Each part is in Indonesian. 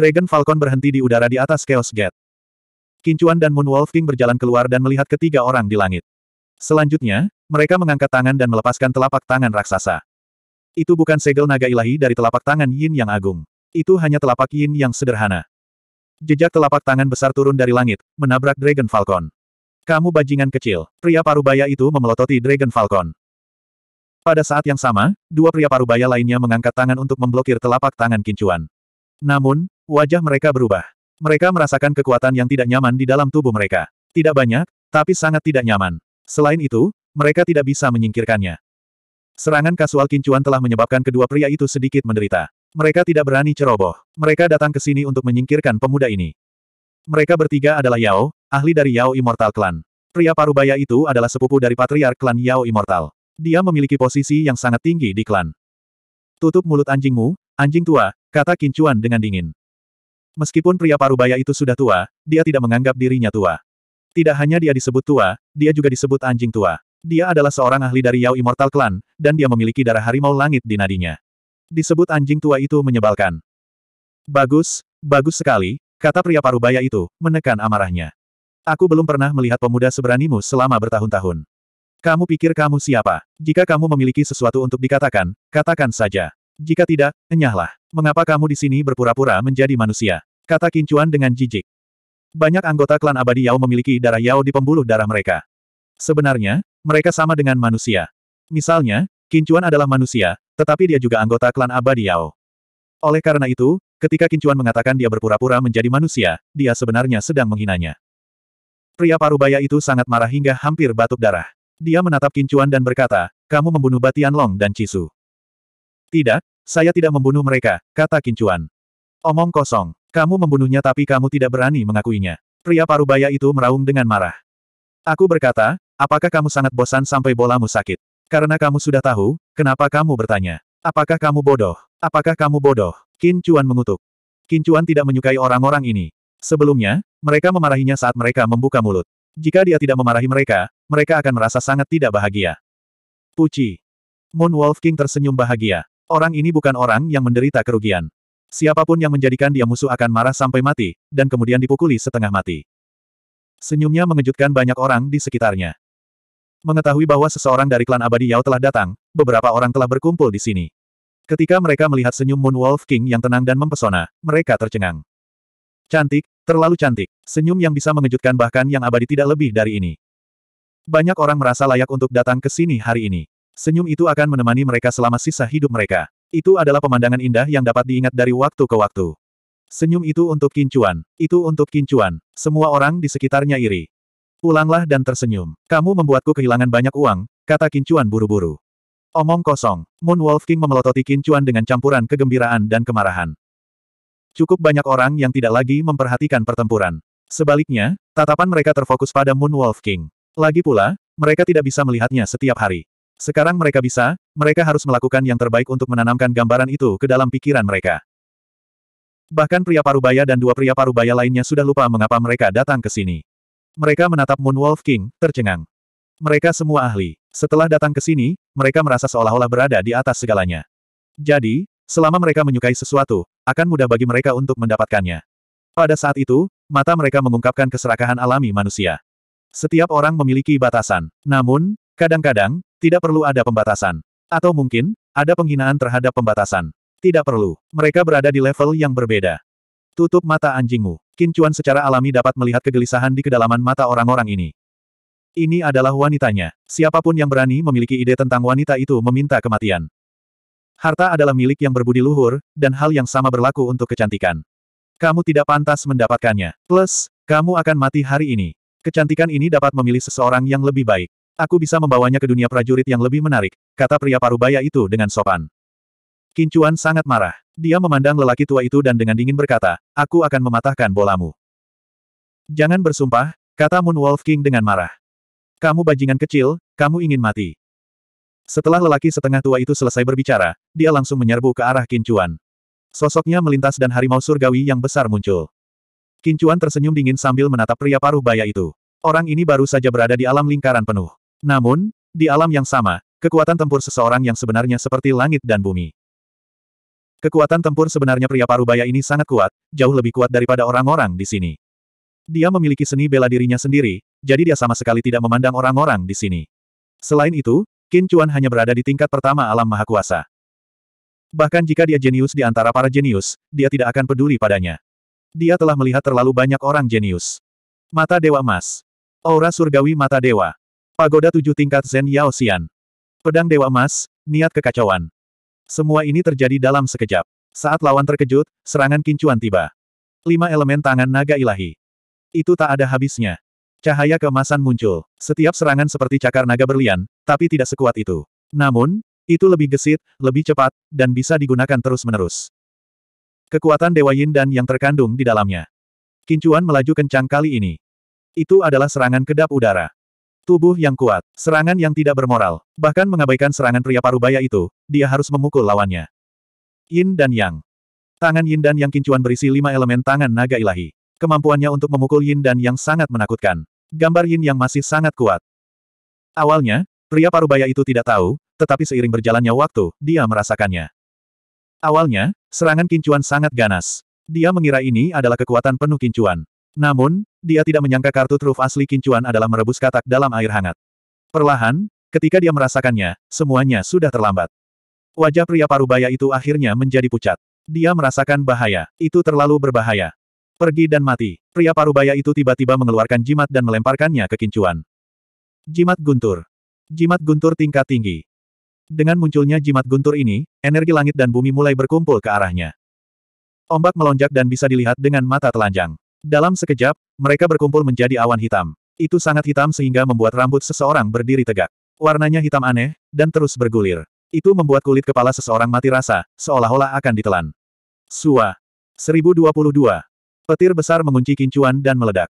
Dragon Falcon berhenti di udara di atas Chaos Gate. Kincuan dan Moon Wolf King berjalan keluar dan melihat ketiga orang di langit. Selanjutnya, mereka mengangkat tangan dan melepaskan telapak tangan raksasa. Itu bukan segel naga ilahi dari telapak tangan Yin yang agung. Itu hanya telapak Yin yang sederhana. Jejak telapak tangan besar turun dari langit, menabrak Dragon Falcon. Kamu bajingan kecil, pria parubaya itu memelototi Dragon Falcon. Pada saat yang sama, dua pria parubaya lainnya mengangkat tangan untuk memblokir telapak tangan Kincuan. Namun, wajah mereka berubah. Mereka merasakan kekuatan yang tidak nyaman di dalam tubuh mereka. Tidak banyak, tapi sangat tidak nyaman. Selain itu, mereka tidak bisa menyingkirkannya. Serangan kasual kincuan telah menyebabkan kedua pria itu sedikit menderita. Mereka tidak berani ceroboh. Mereka datang ke sini untuk menyingkirkan pemuda ini. Mereka bertiga adalah Yao, ahli dari Yao Immortal Clan. Pria parubaya itu adalah sepupu dari patriark klan Yao Immortal. Dia memiliki posisi yang sangat tinggi di klan. Tutup mulut anjingmu, Anjing tua, kata Kincuan dengan dingin. Meskipun pria parubaya itu sudah tua, dia tidak menganggap dirinya tua. Tidak hanya dia disebut tua, dia juga disebut anjing tua. Dia adalah seorang ahli dari Yao Immortal Clan, dan dia memiliki darah harimau langit di nadinya. Disebut anjing tua itu menyebalkan. Bagus, bagus sekali, kata pria parubaya itu, menekan amarahnya. Aku belum pernah melihat pemuda seberanimu selama bertahun-tahun. Kamu pikir kamu siapa? Jika kamu memiliki sesuatu untuk dikatakan, katakan saja. Jika tidak, enyahlah. Mengapa kamu di sini berpura-pura menjadi manusia? Kata Kincuan dengan jijik. Banyak anggota klan abadi Yao memiliki darah Yao di pembuluh darah mereka. Sebenarnya, mereka sama dengan manusia. Misalnya, Kincuan adalah manusia, tetapi dia juga anggota klan abadi Yao. Oleh karena itu, ketika Kincuan mengatakan dia berpura-pura menjadi manusia, dia sebenarnya sedang menghinanya. Pria parubaya itu sangat marah hingga hampir batuk darah. Dia menatap Kincuan dan berkata, kamu membunuh Batian Long dan Cisu. Tidak, saya tidak membunuh mereka, kata Kincuan. Omong kosong. Kamu membunuhnya tapi kamu tidak berani mengakuinya. Pria parubaya itu meraung dengan marah. Aku berkata, apakah kamu sangat bosan sampai bolamu sakit? Karena kamu sudah tahu, kenapa kamu bertanya? Apakah kamu bodoh? Apakah kamu bodoh? Kincuan mengutuk. Kincuan tidak menyukai orang-orang ini. Sebelumnya, mereka memarahinya saat mereka membuka mulut. Jika dia tidak memarahi mereka, mereka akan merasa sangat tidak bahagia. Puci. Moon Wolf King tersenyum bahagia. Orang ini bukan orang yang menderita kerugian. Siapapun yang menjadikan dia musuh akan marah sampai mati, dan kemudian dipukuli setengah mati. Senyumnya mengejutkan banyak orang di sekitarnya. Mengetahui bahwa seseorang dari klan abadi Yao telah datang, beberapa orang telah berkumpul di sini. Ketika mereka melihat senyum Moon Wolf King yang tenang dan mempesona, mereka tercengang. Cantik, terlalu cantik. Senyum yang bisa mengejutkan bahkan yang abadi tidak lebih dari ini. Banyak orang merasa layak untuk datang ke sini hari ini. Senyum itu akan menemani mereka selama sisa hidup mereka. Itu adalah pemandangan indah yang dapat diingat dari waktu ke waktu. Senyum itu untuk kincuan, itu untuk kincuan. Semua orang di sekitarnya iri. Pulanglah dan tersenyum. Kamu membuatku kehilangan banyak uang, kata kincuan buru-buru. Omong kosong, Moon Wolf King memelototi kincuan dengan campuran kegembiraan dan kemarahan. Cukup banyak orang yang tidak lagi memperhatikan pertempuran. Sebaliknya, tatapan mereka terfokus pada Moon Wolf King. Lagi pula, mereka tidak bisa melihatnya setiap hari. Sekarang mereka bisa, mereka harus melakukan yang terbaik untuk menanamkan gambaran itu ke dalam pikiran mereka. Bahkan pria parubaya dan dua pria parubaya lainnya sudah lupa mengapa mereka datang ke sini. Mereka menatap Moon Wolf King, tercengang. Mereka semua ahli. Setelah datang ke sini, mereka merasa seolah-olah berada di atas segalanya. Jadi, selama mereka menyukai sesuatu, akan mudah bagi mereka untuk mendapatkannya. Pada saat itu, mata mereka mengungkapkan keserakahan alami manusia. Setiap orang memiliki batasan. Namun, kadang-kadang, tidak perlu ada pembatasan. Atau mungkin, ada penghinaan terhadap pembatasan. Tidak perlu. Mereka berada di level yang berbeda. Tutup mata anjingmu. Kincuan secara alami dapat melihat kegelisahan di kedalaman mata orang-orang ini. Ini adalah wanitanya. Siapapun yang berani memiliki ide tentang wanita itu meminta kematian. Harta adalah milik yang berbudi luhur, dan hal yang sama berlaku untuk kecantikan. Kamu tidak pantas mendapatkannya. Plus, kamu akan mati hari ini. Kecantikan ini dapat memilih seseorang yang lebih baik. Aku bisa membawanya ke dunia prajurit yang lebih menarik, kata pria parubaya itu dengan sopan. Kincuan sangat marah. Dia memandang lelaki tua itu dan dengan dingin berkata, aku akan mematahkan bolamu. Jangan bersumpah, kata Wolf King dengan marah. Kamu bajingan kecil, kamu ingin mati. Setelah lelaki setengah tua itu selesai berbicara, dia langsung menyerbu ke arah Kincuan. Sosoknya melintas dan harimau surgawi yang besar muncul. Kincuan tersenyum dingin sambil menatap pria paruh baya itu. Orang ini baru saja berada di alam lingkaran penuh. Namun, di alam yang sama, kekuatan tempur seseorang yang sebenarnya seperti langit dan bumi. Kekuatan tempur sebenarnya pria parubaya ini sangat kuat, jauh lebih kuat daripada orang-orang di sini. Dia memiliki seni bela dirinya sendiri, jadi dia sama sekali tidak memandang orang-orang di sini. Selain itu, Qin Chuan hanya berada di tingkat pertama alam maha kuasa. Bahkan jika dia jenius di antara para jenius, dia tidak akan peduli padanya. Dia telah melihat terlalu banyak orang jenius. Mata Dewa Emas. Aura Surgawi Mata Dewa. Pagoda tujuh tingkat Zen Yao Xian. Pedang Dewa Emas, niat kekacauan. Semua ini terjadi dalam sekejap. Saat lawan terkejut, serangan kincuan tiba. Lima elemen tangan naga ilahi. Itu tak ada habisnya. Cahaya keemasan muncul. Setiap serangan seperti cakar naga berlian, tapi tidak sekuat itu. Namun, itu lebih gesit, lebih cepat, dan bisa digunakan terus-menerus. Kekuatan Dewa Yin dan yang terkandung di dalamnya. Kincuan melaju kencang kali ini. Itu adalah serangan kedap udara. Tubuh yang kuat, serangan yang tidak bermoral, bahkan mengabaikan serangan pria parubaya itu, dia harus memukul lawannya. Yin dan Yang. Tangan Yin dan Yang kincuan berisi lima elemen tangan naga ilahi. Kemampuannya untuk memukul Yin dan Yang sangat menakutkan. Gambar Yin yang masih sangat kuat. Awalnya, pria parubaya itu tidak tahu, tetapi seiring berjalannya waktu, dia merasakannya. Awalnya, serangan kincuan sangat ganas. Dia mengira ini adalah kekuatan penuh kincuan. Namun, dia tidak menyangka kartu truf asli Kincuan adalah merebus katak dalam air hangat. Perlahan, ketika dia merasakannya, semuanya sudah terlambat. Wajah pria parubaya itu akhirnya menjadi pucat. Dia merasakan bahaya, itu terlalu berbahaya. Pergi dan mati, pria parubaya itu tiba-tiba mengeluarkan jimat dan melemparkannya ke Kincuan. Jimat guntur. Jimat guntur tingkat tinggi. Dengan munculnya jimat guntur ini, energi langit dan bumi mulai berkumpul ke arahnya. Ombak melonjak dan bisa dilihat dengan mata telanjang. Dalam sekejap, mereka berkumpul menjadi awan hitam. Itu sangat hitam sehingga membuat rambut seseorang berdiri tegak. Warnanya hitam aneh, dan terus bergulir. Itu membuat kulit kepala seseorang mati rasa, seolah-olah akan ditelan. Sua. 1022. Petir besar mengunci kincuan dan meledak.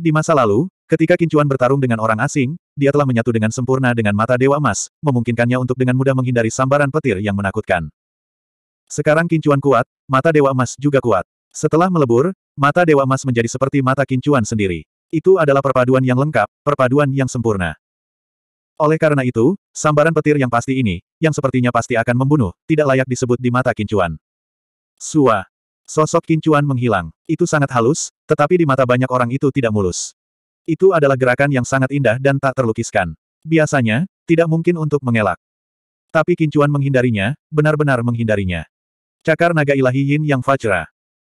Di masa lalu, ketika kincuan bertarung dengan orang asing, dia telah menyatu dengan sempurna dengan mata Dewa Emas, memungkinkannya untuk dengan mudah menghindari sambaran petir yang menakutkan. Sekarang kincuan kuat, mata Dewa Emas juga kuat. Setelah melebur, mata Dewa Emas menjadi seperti mata kincuan sendiri. Itu adalah perpaduan yang lengkap, perpaduan yang sempurna. Oleh karena itu, sambaran petir yang pasti ini, yang sepertinya pasti akan membunuh, tidak layak disebut di mata kincuan. Sua. Sosok kincuan menghilang. Itu sangat halus, tetapi di mata banyak orang itu tidak mulus. Itu adalah gerakan yang sangat indah dan tak terlukiskan. Biasanya, tidak mungkin untuk mengelak. Tapi kincuan menghindarinya, benar-benar menghindarinya. Cakar naga ilahi Yin Yang Fajra.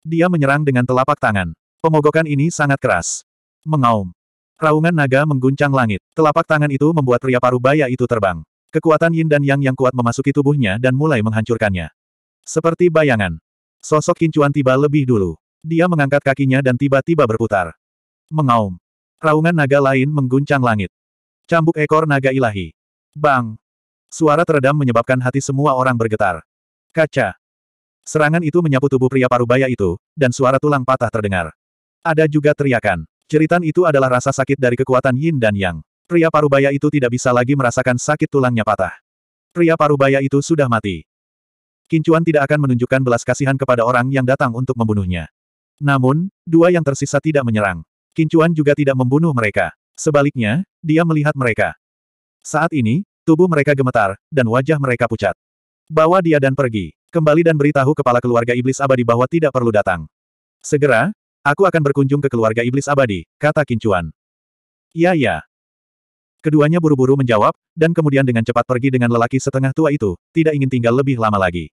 Dia menyerang dengan telapak tangan. Pemogokan ini sangat keras. Mengaum. Raungan naga mengguncang langit. Telapak tangan itu membuat pria paruh baya itu terbang. Kekuatan yin dan yang yang kuat memasuki tubuhnya dan mulai menghancurkannya. Seperti bayangan. Sosok kincuan tiba lebih dulu. Dia mengangkat kakinya dan tiba-tiba berputar. Mengaum. Raungan naga lain mengguncang langit. Cambuk ekor naga ilahi. Bang. Suara teredam menyebabkan hati semua orang bergetar. Kaca. Serangan itu menyapu tubuh pria parubaya itu, dan suara tulang patah terdengar. Ada juga teriakan. Ceritan itu adalah rasa sakit dari kekuatan yin dan yang. Pria parubaya itu tidak bisa lagi merasakan sakit tulangnya patah. Pria parubaya itu sudah mati. Kincuan tidak akan menunjukkan belas kasihan kepada orang yang datang untuk membunuhnya. Namun, dua yang tersisa tidak menyerang. Kincuan juga tidak membunuh mereka. Sebaliknya, dia melihat mereka. Saat ini, tubuh mereka gemetar, dan wajah mereka pucat. Bawa dia dan pergi. Kembali dan beritahu kepala keluarga iblis abadi bahwa tidak perlu datang. Segera, aku akan berkunjung ke keluarga iblis abadi, kata Kincuan. Ya ya. Keduanya buru-buru menjawab, dan kemudian dengan cepat pergi dengan lelaki setengah tua itu, tidak ingin tinggal lebih lama lagi.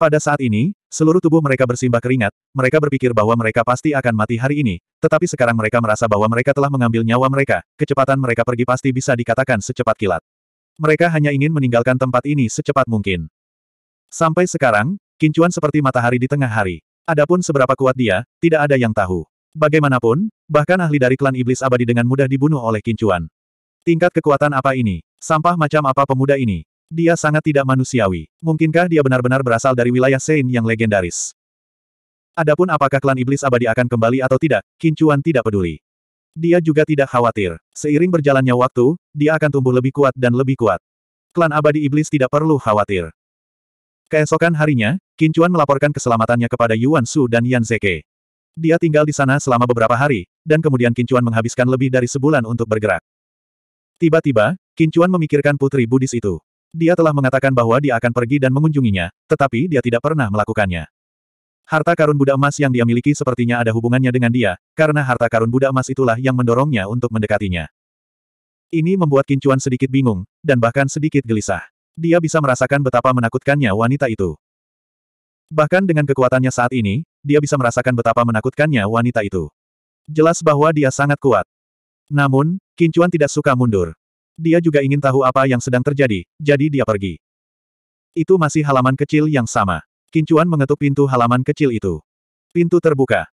Pada saat ini, seluruh tubuh mereka bersimbah keringat, mereka berpikir bahwa mereka pasti akan mati hari ini, tetapi sekarang mereka merasa bahwa mereka telah mengambil nyawa mereka, kecepatan mereka pergi pasti bisa dikatakan secepat kilat. Mereka hanya ingin meninggalkan tempat ini secepat mungkin. Sampai sekarang, kincuan seperti matahari di tengah hari. Adapun seberapa kuat dia, tidak ada yang tahu. Bagaimanapun, bahkan ahli dari klan iblis abadi dengan mudah dibunuh oleh kincuan. Tingkat kekuatan apa ini? Sampah macam apa pemuda ini? Dia sangat tidak manusiawi. Mungkinkah dia benar-benar berasal dari wilayah Sein yang legendaris? Adapun apakah klan iblis abadi akan kembali atau tidak, kincuan tidak peduli. Dia juga tidak khawatir. Seiring berjalannya waktu, dia akan tumbuh lebih kuat dan lebih kuat. Klan abadi iblis tidak perlu khawatir. Keesokan harinya, Kincuan melaporkan keselamatannya kepada Yuan Su dan Yan Zeke. Dia tinggal di sana selama beberapa hari, dan kemudian Kincuan menghabiskan lebih dari sebulan untuk bergerak. Tiba-tiba, Kincuan memikirkan putri Buddhis itu. Dia telah mengatakan bahwa dia akan pergi dan mengunjunginya, tetapi dia tidak pernah melakukannya. Harta karun Buddha emas yang dia miliki sepertinya ada hubungannya dengan dia, karena harta karun Buddha emas itulah yang mendorongnya untuk mendekatinya. Ini membuat Kincuan sedikit bingung, dan bahkan sedikit gelisah. Dia bisa merasakan betapa menakutkannya wanita itu. Bahkan dengan kekuatannya saat ini, dia bisa merasakan betapa menakutkannya wanita itu. Jelas bahwa dia sangat kuat. Namun, Kincuan tidak suka mundur. Dia juga ingin tahu apa yang sedang terjadi, jadi dia pergi. Itu masih halaman kecil yang sama. Kincuan mengetuk pintu halaman kecil itu. Pintu terbuka.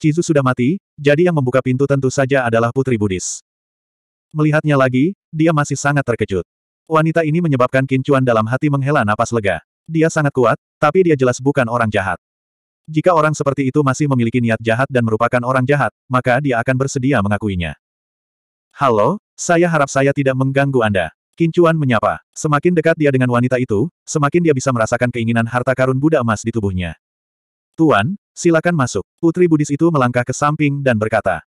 Cizu sudah mati, jadi yang membuka pintu tentu saja adalah putri Budis. Melihatnya lagi, dia masih sangat terkejut. Wanita ini menyebabkan Kincuan dalam hati menghela napas lega. Dia sangat kuat, tapi dia jelas bukan orang jahat. Jika orang seperti itu masih memiliki niat jahat dan merupakan orang jahat, maka dia akan bersedia mengakuinya. Halo, saya harap saya tidak mengganggu Anda. Kincuan menyapa. Semakin dekat dia dengan wanita itu, semakin dia bisa merasakan keinginan harta karun Buddha emas di tubuhnya. Tuan, silakan masuk. Putri Budis itu melangkah ke samping dan berkata.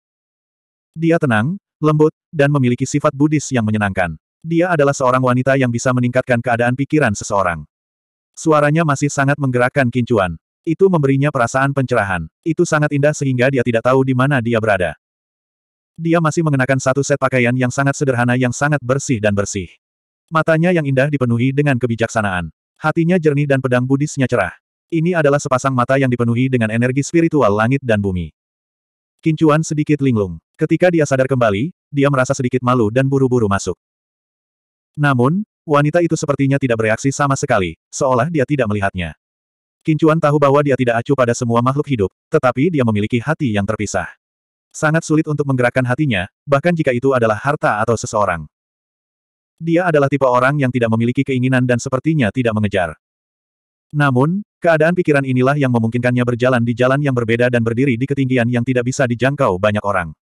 Dia tenang, lembut, dan memiliki sifat Budis yang menyenangkan. Dia adalah seorang wanita yang bisa meningkatkan keadaan pikiran seseorang. Suaranya masih sangat menggerakkan Kincuan. Itu memberinya perasaan pencerahan. Itu sangat indah sehingga dia tidak tahu di mana dia berada. Dia masih mengenakan satu set pakaian yang sangat sederhana yang sangat bersih dan bersih. Matanya yang indah dipenuhi dengan kebijaksanaan. Hatinya jernih dan pedang Buddhisnya cerah. Ini adalah sepasang mata yang dipenuhi dengan energi spiritual langit dan bumi. Kincuan sedikit linglung. Ketika dia sadar kembali, dia merasa sedikit malu dan buru-buru masuk. Namun, wanita itu sepertinya tidak bereaksi sama sekali, seolah dia tidak melihatnya. Kincuan tahu bahwa dia tidak acuh pada semua makhluk hidup, tetapi dia memiliki hati yang terpisah. Sangat sulit untuk menggerakkan hatinya, bahkan jika itu adalah harta atau seseorang. Dia adalah tipe orang yang tidak memiliki keinginan dan sepertinya tidak mengejar. Namun, keadaan pikiran inilah yang memungkinkannya berjalan di jalan yang berbeda dan berdiri di ketinggian yang tidak bisa dijangkau banyak orang.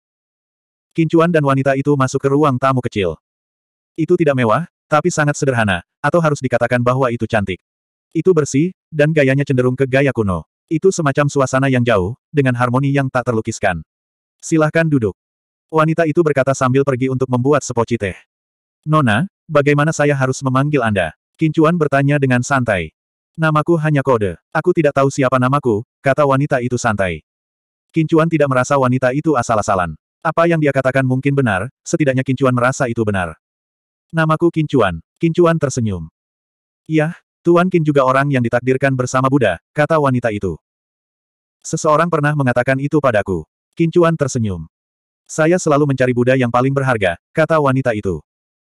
Kincuan dan wanita itu masuk ke ruang tamu kecil. Itu tidak mewah, tapi sangat sederhana, atau harus dikatakan bahwa itu cantik. Itu bersih, dan gayanya cenderung ke gaya kuno. Itu semacam suasana yang jauh, dengan harmoni yang tak terlukiskan. Silahkan duduk. Wanita itu berkata sambil pergi untuk membuat sepoci teh. Nona, bagaimana saya harus memanggil Anda? Kincuan bertanya dengan santai. Namaku hanya kode. Aku tidak tahu siapa namaku, kata wanita itu santai. Kincuan tidak merasa wanita itu asal-asalan. Apa yang dia katakan mungkin benar, setidaknya Kincuan merasa itu benar. Namaku Kincuan. Kincuan tersenyum. Yah, Tuan Kin juga orang yang ditakdirkan bersama Buddha, kata wanita itu. Seseorang pernah mengatakan itu padaku. Kincuan tersenyum. Saya selalu mencari Buddha yang paling berharga, kata wanita itu.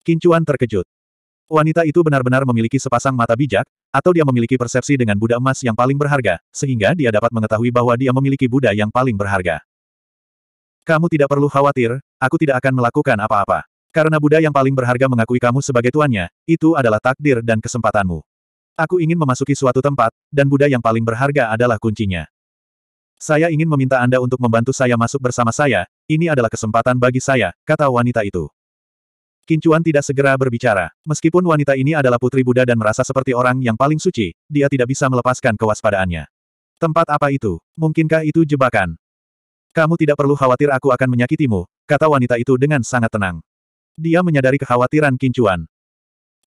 Kincuan terkejut. Wanita itu benar-benar memiliki sepasang mata bijak, atau dia memiliki persepsi dengan Buddha emas yang paling berharga, sehingga dia dapat mengetahui bahwa dia memiliki Buddha yang paling berharga. Kamu tidak perlu khawatir, aku tidak akan melakukan apa-apa. Karena Buddha yang paling berharga mengakui kamu sebagai tuannya, itu adalah takdir dan kesempatanmu. Aku ingin memasuki suatu tempat, dan Buddha yang paling berharga adalah kuncinya. Saya ingin meminta Anda untuk membantu saya masuk bersama saya, ini adalah kesempatan bagi saya, kata wanita itu. Kincuan tidak segera berbicara. Meskipun wanita ini adalah putri Buddha dan merasa seperti orang yang paling suci, dia tidak bisa melepaskan kewaspadaannya. Tempat apa itu? Mungkinkah itu jebakan? Kamu tidak perlu khawatir aku akan menyakitimu, kata wanita itu dengan sangat tenang. Dia menyadari kekhawatiran Kincuan.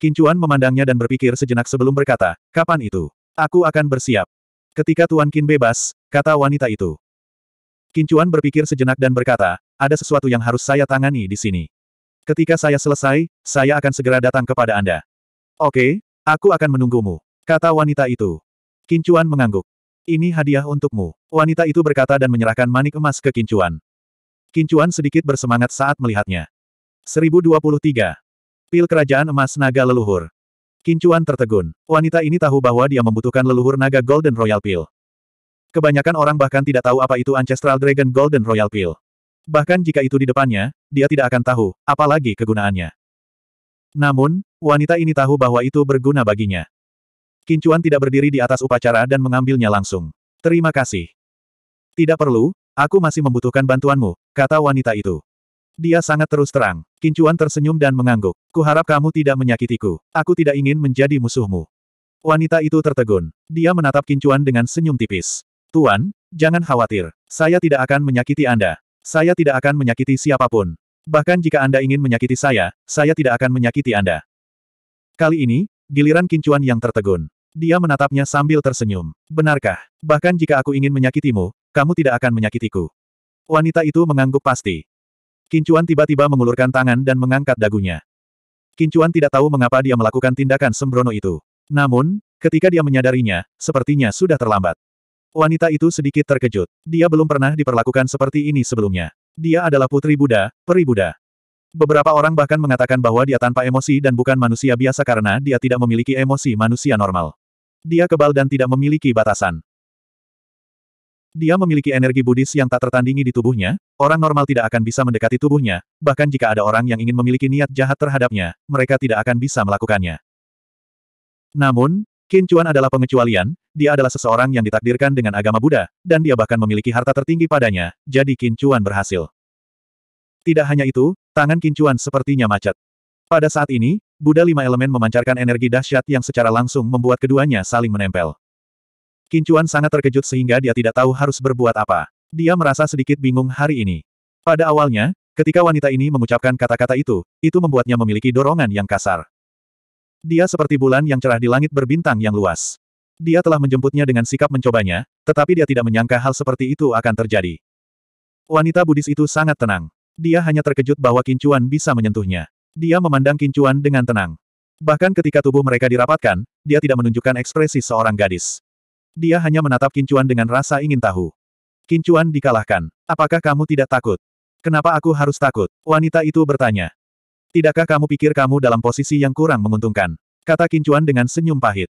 Kincuan memandangnya dan berpikir sejenak sebelum berkata, kapan itu? Aku akan bersiap. Ketika Tuan Kin bebas, kata wanita itu. Kincuan berpikir sejenak dan berkata, ada sesuatu yang harus saya tangani di sini. Ketika saya selesai, saya akan segera datang kepada Anda. Oke, aku akan menunggumu, kata wanita itu. Kincuan mengangguk. Ini hadiah untukmu. Wanita itu berkata dan menyerahkan manik emas ke Kincuan. Kincuan sedikit bersemangat saat melihatnya. 1023. Pil Kerajaan Emas Naga Leluhur. Kincuan tertegun. Wanita ini tahu bahwa dia membutuhkan leluhur naga Golden Royal Pill. Kebanyakan orang bahkan tidak tahu apa itu Ancestral Dragon Golden Royal Pill. Bahkan jika itu di depannya, dia tidak akan tahu, apalagi kegunaannya. Namun, wanita ini tahu bahwa itu berguna baginya. Kincuan tidak berdiri di atas upacara dan mengambilnya langsung. Terima kasih. Tidak perlu, aku masih membutuhkan bantuanmu, kata wanita itu. Dia sangat terus terang. Kincuan tersenyum dan mengangguk. Kuharap kamu tidak menyakitiku. Aku tidak ingin menjadi musuhmu. Wanita itu tertegun. Dia menatap Kincuan dengan senyum tipis. Tuan, jangan khawatir. Saya tidak akan menyakiti Anda. Saya tidak akan menyakiti siapapun. Bahkan jika Anda ingin menyakiti saya, saya tidak akan menyakiti Anda. Kali ini, giliran kincuan yang tertegun. Dia menatapnya sambil tersenyum. Benarkah? Bahkan jika aku ingin menyakitimu, kamu tidak akan menyakitiku. Wanita itu mengangguk pasti. Kincuan tiba-tiba mengulurkan tangan dan mengangkat dagunya. Kincuan tidak tahu mengapa dia melakukan tindakan sembrono itu. Namun, ketika dia menyadarinya, sepertinya sudah terlambat. Wanita itu sedikit terkejut. Dia belum pernah diperlakukan seperti ini sebelumnya. Dia adalah putri Buddha, peri Buddha. Beberapa orang bahkan mengatakan bahwa dia tanpa emosi dan bukan manusia biasa karena dia tidak memiliki emosi manusia normal. Dia kebal dan tidak memiliki batasan. Dia memiliki energi Buddhis yang tak tertandingi di tubuhnya, orang normal tidak akan bisa mendekati tubuhnya, bahkan jika ada orang yang ingin memiliki niat jahat terhadapnya, mereka tidak akan bisa melakukannya. Namun, Qin Chuan adalah pengecualian, dia adalah seseorang yang ditakdirkan dengan agama Buddha, dan dia bahkan memiliki harta tertinggi padanya, jadi Qin Chuan berhasil. Tidak hanya itu, tangan Qin Chuan sepertinya macet. Pada saat ini, Buddha lima elemen memancarkan energi dahsyat yang secara langsung membuat keduanya saling menempel. Qin Chuan sangat terkejut sehingga dia tidak tahu harus berbuat apa. Dia merasa sedikit bingung hari ini. Pada awalnya, ketika wanita ini mengucapkan kata-kata itu, itu membuatnya memiliki dorongan yang kasar. Dia seperti bulan yang cerah di langit berbintang yang luas. Dia telah menjemputnya dengan sikap mencobanya, tetapi dia tidak menyangka hal seperti itu akan terjadi. Wanita Buddhis itu sangat tenang. Dia hanya terkejut bahwa Kincuan bisa menyentuhnya. Dia memandang Kincuan dengan tenang. Bahkan ketika tubuh mereka dirapatkan, dia tidak menunjukkan ekspresi seorang gadis. Dia hanya menatap Kincuan dengan rasa ingin tahu. Kincuan dikalahkan. Apakah kamu tidak takut? Kenapa aku harus takut? Wanita itu bertanya. Tidakkah kamu pikir kamu dalam posisi yang kurang menguntungkan? Kata Kincuan dengan senyum pahit.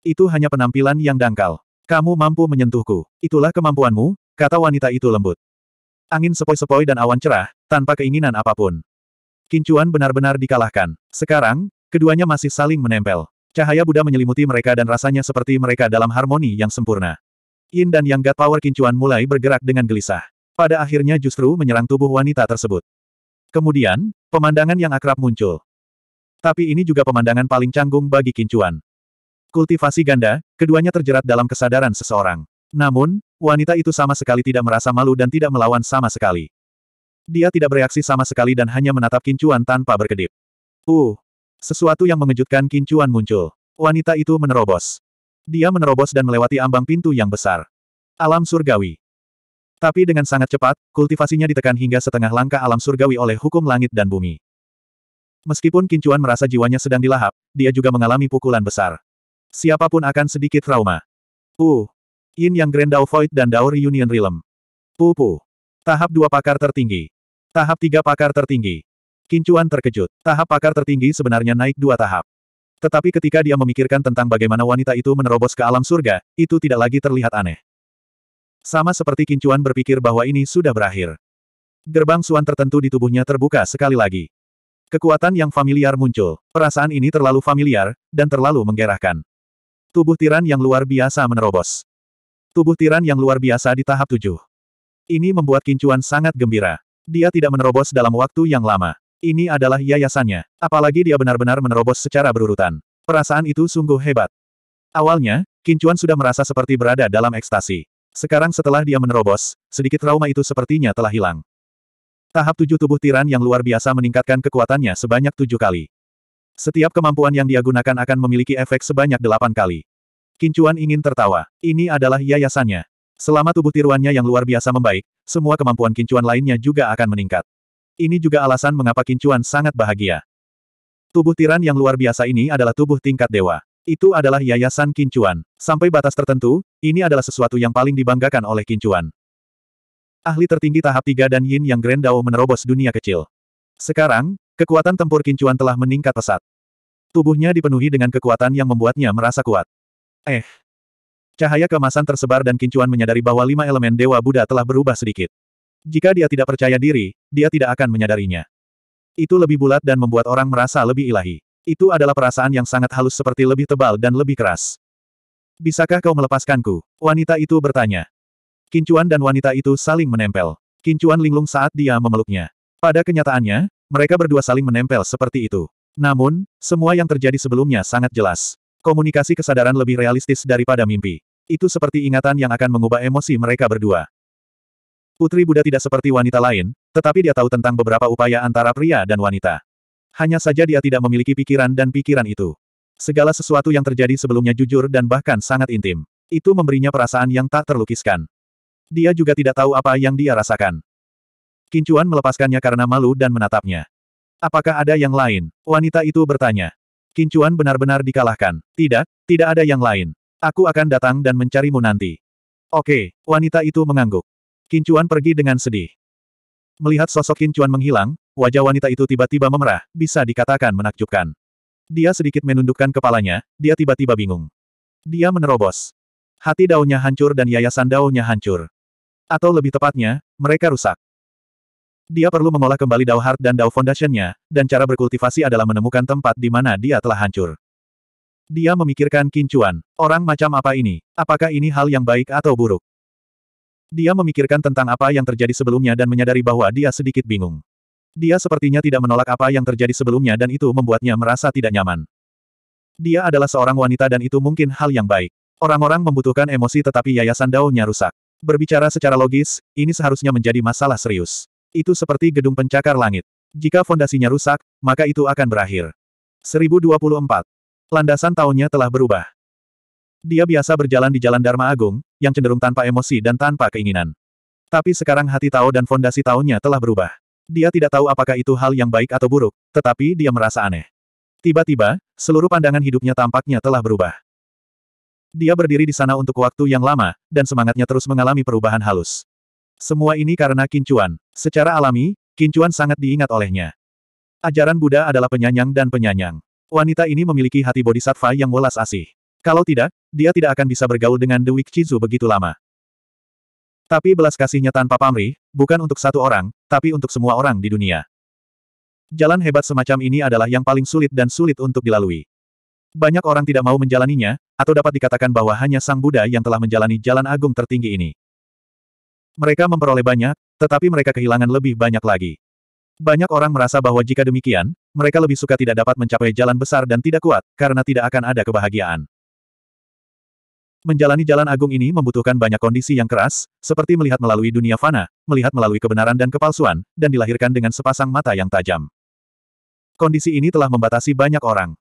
Itu hanya penampilan yang dangkal. Kamu mampu menyentuhku. Itulah kemampuanmu, kata wanita itu lembut. Angin sepoi-sepoi dan awan cerah, tanpa keinginan apapun. Kincuan benar-benar dikalahkan. Sekarang, keduanya masih saling menempel. Cahaya Buddha menyelimuti mereka dan rasanya seperti mereka dalam harmoni yang sempurna. Yin dan Yang God Power Kincuan mulai bergerak dengan gelisah. Pada akhirnya justru menyerang tubuh wanita tersebut. Kemudian, pemandangan yang akrab muncul. Tapi ini juga pemandangan paling canggung bagi Kincuan. Kultivasi ganda, keduanya terjerat dalam kesadaran seseorang. Namun, wanita itu sama sekali tidak merasa malu dan tidak melawan sama sekali. Dia tidak bereaksi sama sekali dan hanya menatap Kincuan tanpa berkedip. Uh, sesuatu yang mengejutkan Kincuan muncul. Wanita itu menerobos. Dia menerobos dan melewati ambang pintu yang besar. Alam surgawi. Tapi dengan sangat cepat, kultivasinya ditekan hingga setengah langkah alam surgawi oleh hukum langit dan bumi. Meskipun Kincuan merasa jiwanya sedang dilahap, dia juga mengalami pukulan besar. Siapapun akan sedikit trauma. Uh. Yin Yang Grand Dao Void dan Dao Reunion Realm. Pupu. Tahap dua pakar tertinggi. Tahap tiga pakar tertinggi. Kincuan terkejut. Tahap pakar tertinggi sebenarnya naik dua tahap. Tetapi ketika dia memikirkan tentang bagaimana wanita itu menerobos ke alam surga, itu tidak lagi terlihat aneh. Sama seperti Kincuan berpikir bahwa ini sudah berakhir. Gerbang suan tertentu di tubuhnya terbuka sekali lagi. Kekuatan yang familiar muncul. Perasaan ini terlalu familiar, dan terlalu menggerahkan. Tubuh tiran yang luar biasa menerobos. Tubuh tiran yang luar biasa di tahap tujuh. Ini membuat Kincuan sangat gembira. Dia tidak menerobos dalam waktu yang lama. Ini adalah yayasannya. Apalagi dia benar-benar menerobos secara berurutan. Perasaan itu sungguh hebat. Awalnya, Kincuan sudah merasa seperti berada dalam ekstasi. Sekarang setelah dia menerobos, sedikit trauma itu sepertinya telah hilang. Tahap tujuh tubuh tiran yang luar biasa meningkatkan kekuatannya sebanyak tujuh kali. Setiap kemampuan yang dia gunakan akan memiliki efek sebanyak delapan kali. Kincuan ingin tertawa. Ini adalah yayasannya. Selama tubuh tiruannya yang luar biasa membaik, semua kemampuan kincuan lainnya juga akan meningkat. Ini juga alasan mengapa kincuan sangat bahagia. Tubuh tiran yang luar biasa ini adalah tubuh tingkat dewa. Itu adalah Yayasan Kincuan. Sampai batas tertentu, ini adalah sesuatu yang paling dibanggakan oleh Kincuan. Ahli tertinggi tahap 3 dan Yin yang Grand Dao menerobos dunia kecil. Sekarang, kekuatan tempur Kincuan telah meningkat pesat. Tubuhnya dipenuhi dengan kekuatan yang membuatnya merasa kuat. Eh. Cahaya kemasan tersebar dan Kincuan menyadari bahwa lima elemen Dewa Buddha telah berubah sedikit. Jika dia tidak percaya diri, dia tidak akan menyadarinya. Itu lebih bulat dan membuat orang merasa lebih ilahi. Itu adalah perasaan yang sangat halus seperti lebih tebal dan lebih keras. Bisakah kau melepaskanku? Wanita itu bertanya. Kincuan dan wanita itu saling menempel. Kincuan linglung saat dia memeluknya. Pada kenyataannya, mereka berdua saling menempel seperti itu. Namun, semua yang terjadi sebelumnya sangat jelas. Komunikasi kesadaran lebih realistis daripada mimpi. Itu seperti ingatan yang akan mengubah emosi mereka berdua. Putri Buddha tidak seperti wanita lain, tetapi dia tahu tentang beberapa upaya antara pria dan wanita. Hanya saja dia tidak memiliki pikiran dan pikiran itu. Segala sesuatu yang terjadi sebelumnya jujur dan bahkan sangat intim. Itu memberinya perasaan yang tak terlukiskan. Dia juga tidak tahu apa yang dia rasakan. Kincuan melepaskannya karena malu dan menatapnya. Apakah ada yang lain? Wanita itu bertanya. Kincuan benar-benar dikalahkan. Tidak, tidak ada yang lain. Aku akan datang dan mencarimu nanti. Oke, wanita itu mengangguk. Kincuan pergi dengan sedih. Melihat sosok Qin Chuan menghilang, wajah wanita itu tiba-tiba memerah, bisa dikatakan menakjubkan. Dia sedikit menundukkan kepalanya, dia tiba-tiba bingung. Dia menerobos. Hati daunnya hancur dan yayasan daunnya hancur. Atau lebih tepatnya, mereka rusak. Dia perlu mengolah kembali Dao Heart dan Dao Foundation-nya, dan cara berkultivasi adalah menemukan tempat di mana dia telah hancur. Dia memikirkan Kincuan, orang macam apa ini, apakah ini hal yang baik atau buruk? Dia memikirkan tentang apa yang terjadi sebelumnya dan menyadari bahwa dia sedikit bingung. Dia sepertinya tidak menolak apa yang terjadi sebelumnya dan itu membuatnya merasa tidak nyaman. Dia adalah seorang wanita dan itu mungkin hal yang baik. Orang-orang membutuhkan emosi tetapi yayasan daunnya rusak. Berbicara secara logis, ini seharusnya menjadi masalah serius. Itu seperti gedung pencakar langit. Jika fondasinya rusak, maka itu akan berakhir. 1024. Landasan tahunnya telah berubah. Dia biasa berjalan di Jalan Dharma Agung, yang cenderung tanpa emosi dan tanpa keinginan. Tapi sekarang hati Tao dan fondasi Tao-nya telah berubah. Dia tidak tahu apakah itu hal yang baik atau buruk, tetapi dia merasa aneh. Tiba-tiba, seluruh pandangan hidupnya tampaknya telah berubah. Dia berdiri di sana untuk waktu yang lama, dan semangatnya terus mengalami perubahan halus. Semua ini karena kincuan. Secara alami, kincuan sangat diingat olehnya. Ajaran Buddha adalah penyanyang dan penyanyang. Wanita ini memiliki hati bodhisattva yang welas asih. Kalau tidak, dia tidak akan bisa bergaul dengan The Wick Chizu begitu lama. Tapi belas kasihnya tanpa pamrih, bukan untuk satu orang, tapi untuk semua orang di dunia. Jalan hebat semacam ini adalah yang paling sulit dan sulit untuk dilalui. Banyak orang tidak mau menjalaninya, atau dapat dikatakan bahwa hanya Sang Buddha yang telah menjalani jalan agung tertinggi ini. Mereka memperoleh banyak, tetapi mereka kehilangan lebih banyak lagi. Banyak orang merasa bahwa jika demikian, mereka lebih suka tidak dapat mencapai jalan besar dan tidak kuat, karena tidak akan ada kebahagiaan. Menjalani jalan agung ini membutuhkan banyak kondisi yang keras, seperti melihat melalui dunia fana, melihat melalui kebenaran dan kepalsuan, dan dilahirkan dengan sepasang mata yang tajam. Kondisi ini telah membatasi banyak orang.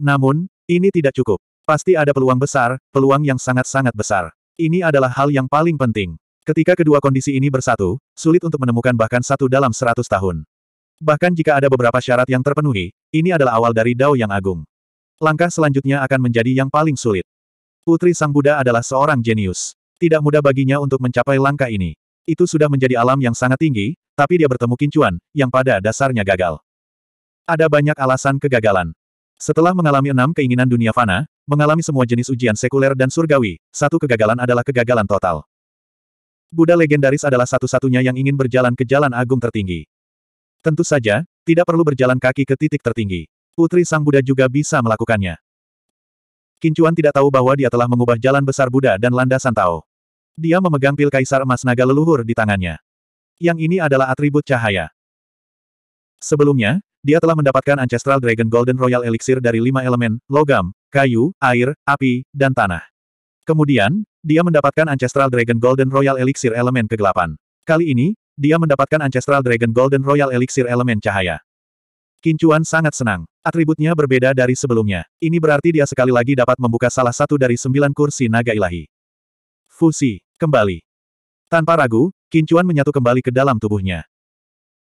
Namun, ini tidak cukup. Pasti ada peluang besar, peluang yang sangat-sangat besar. Ini adalah hal yang paling penting. Ketika kedua kondisi ini bersatu, sulit untuk menemukan bahkan satu dalam seratus tahun. Bahkan jika ada beberapa syarat yang terpenuhi, ini adalah awal dari dao yang agung. Langkah selanjutnya akan menjadi yang paling sulit. Putri Sang Buddha adalah seorang jenius. Tidak mudah baginya untuk mencapai langkah ini. Itu sudah menjadi alam yang sangat tinggi, tapi dia bertemu kincuan, yang pada dasarnya gagal. Ada banyak alasan kegagalan. Setelah mengalami enam keinginan dunia fana, mengalami semua jenis ujian sekuler dan surgawi, satu kegagalan adalah kegagalan total. Buddha legendaris adalah satu-satunya yang ingin berjalan ke jalan agung tertinggi. Tentu saja, tidak perlu berjalan kaki ke titik tertinggi. Putri Sang Buddha juga bisa melakukannya. Kincuan tidak tahu bahwa dia telah mengubah jalan besar Buddha dan landasan Tao. Dia memegang pil kaisar emas naga leluhur di tangannya. Yang ini adalah atribut cahaya. Sebelumnya, dia telah mendapatkan Ancestral Dragon Golden Royal Elixir dari lima elemen, logam, kayu, air, api, dan tanah. Kemudian, dia mendapatkan Ancestral Dragon Golden Royal Elixir elemen kegelapan. Kali ini, dia mendapatkan Ancestral Dragon Golden Royal Elixir elemen cahaya. Kincuan sangat senang. Atributnya berbeda dari sebelumnya. Ini berarti dia sekali lagi dapat membuka salah satu dari sembilan kursi naga ilahi. Fusi, kembali. Tanpa ragu, Kincuan menyatu kembali ke dalam tubuhnya.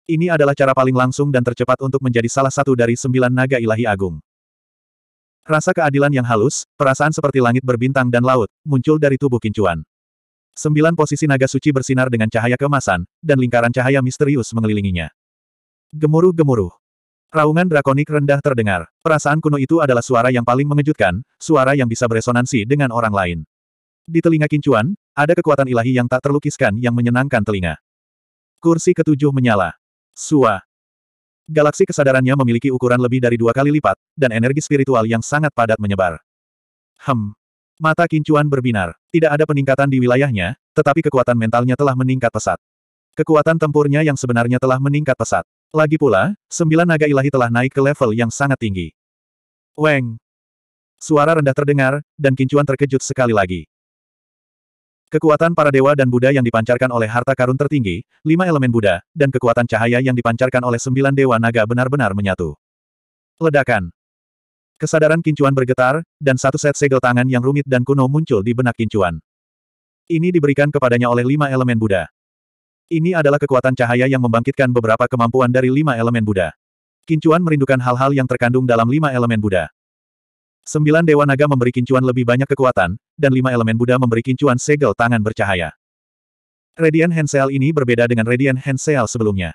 Ini adalah cara paling langsung dan tercepat untuk menjadi salah satu dari sembilan naga ilahi agung. Rasa keadilan yang halus, perasaan seperti langit berbintang dan laut, muncul dari tubuh Kincuan. Sembilan posisi naga suci bersinar dengan cahaya kemasan, dan lingkaran cahaya misterius mengelilinginya. Gemuruh-gemuruh. Raungan drakonik rendah terdengar. Perasaan kuno itu adalah suara yang paling mengejutkan, suara yang bisa beresonansi dengan orang lain. Di telinga kincuan, ada kekuatan ilahi yang tak terlukiskan yang menyenangkan telinga. Kursi ketujuh menyala. Sua. Galaksi kesadarannya memiliki ukuran lebih dari dua kali lipat, dan energi spiritual yang sangat padat menyebar. Hem. Mata kincuan berbinar. Tidak ada peningkatan di wilayahnya, tetapi kekuatan mentalnya telah meningkat pesat. Kekuatan tempurnya yang sebenarnya telah meningkat pesat. Lagi pula, sembilan naga ilahi telah naik ke level yang sangat tinggi. Weng! Suara rendah terdengar, dan Kincuan terkejut sekali lagi. Kekuatan para dewa dan Buddha yang dipancarkan oleh harta karun tertinggi, lima elemen Buddha, dan kekuatan cahaya yang dipancarkan oleh sembilan dewa naga benar-benar menyatu. Ledakan. Kesadaran Kincuan bergetar, dan satu set segel tangan yang rumit dan kuno muncul di benak Kincuan. Ini diberikan kepadanya oleh lima elemen Buddha. Ini adalah kekuatan cahaya yang membangkitkan beberapa kemampuan dari lima elemen Buddha. Kincuan merindukan hal-hal yang terkandung dalam lima elemen Buddha. Sembilan Dewa Naga memberi Kincuan lebih banyak kekuatan, dan lima elemen Buddha memberi Kincuan segel tangan bercahaya. Radiant Hensel ini berbeda dengan Radiant Hensel sebelumnya.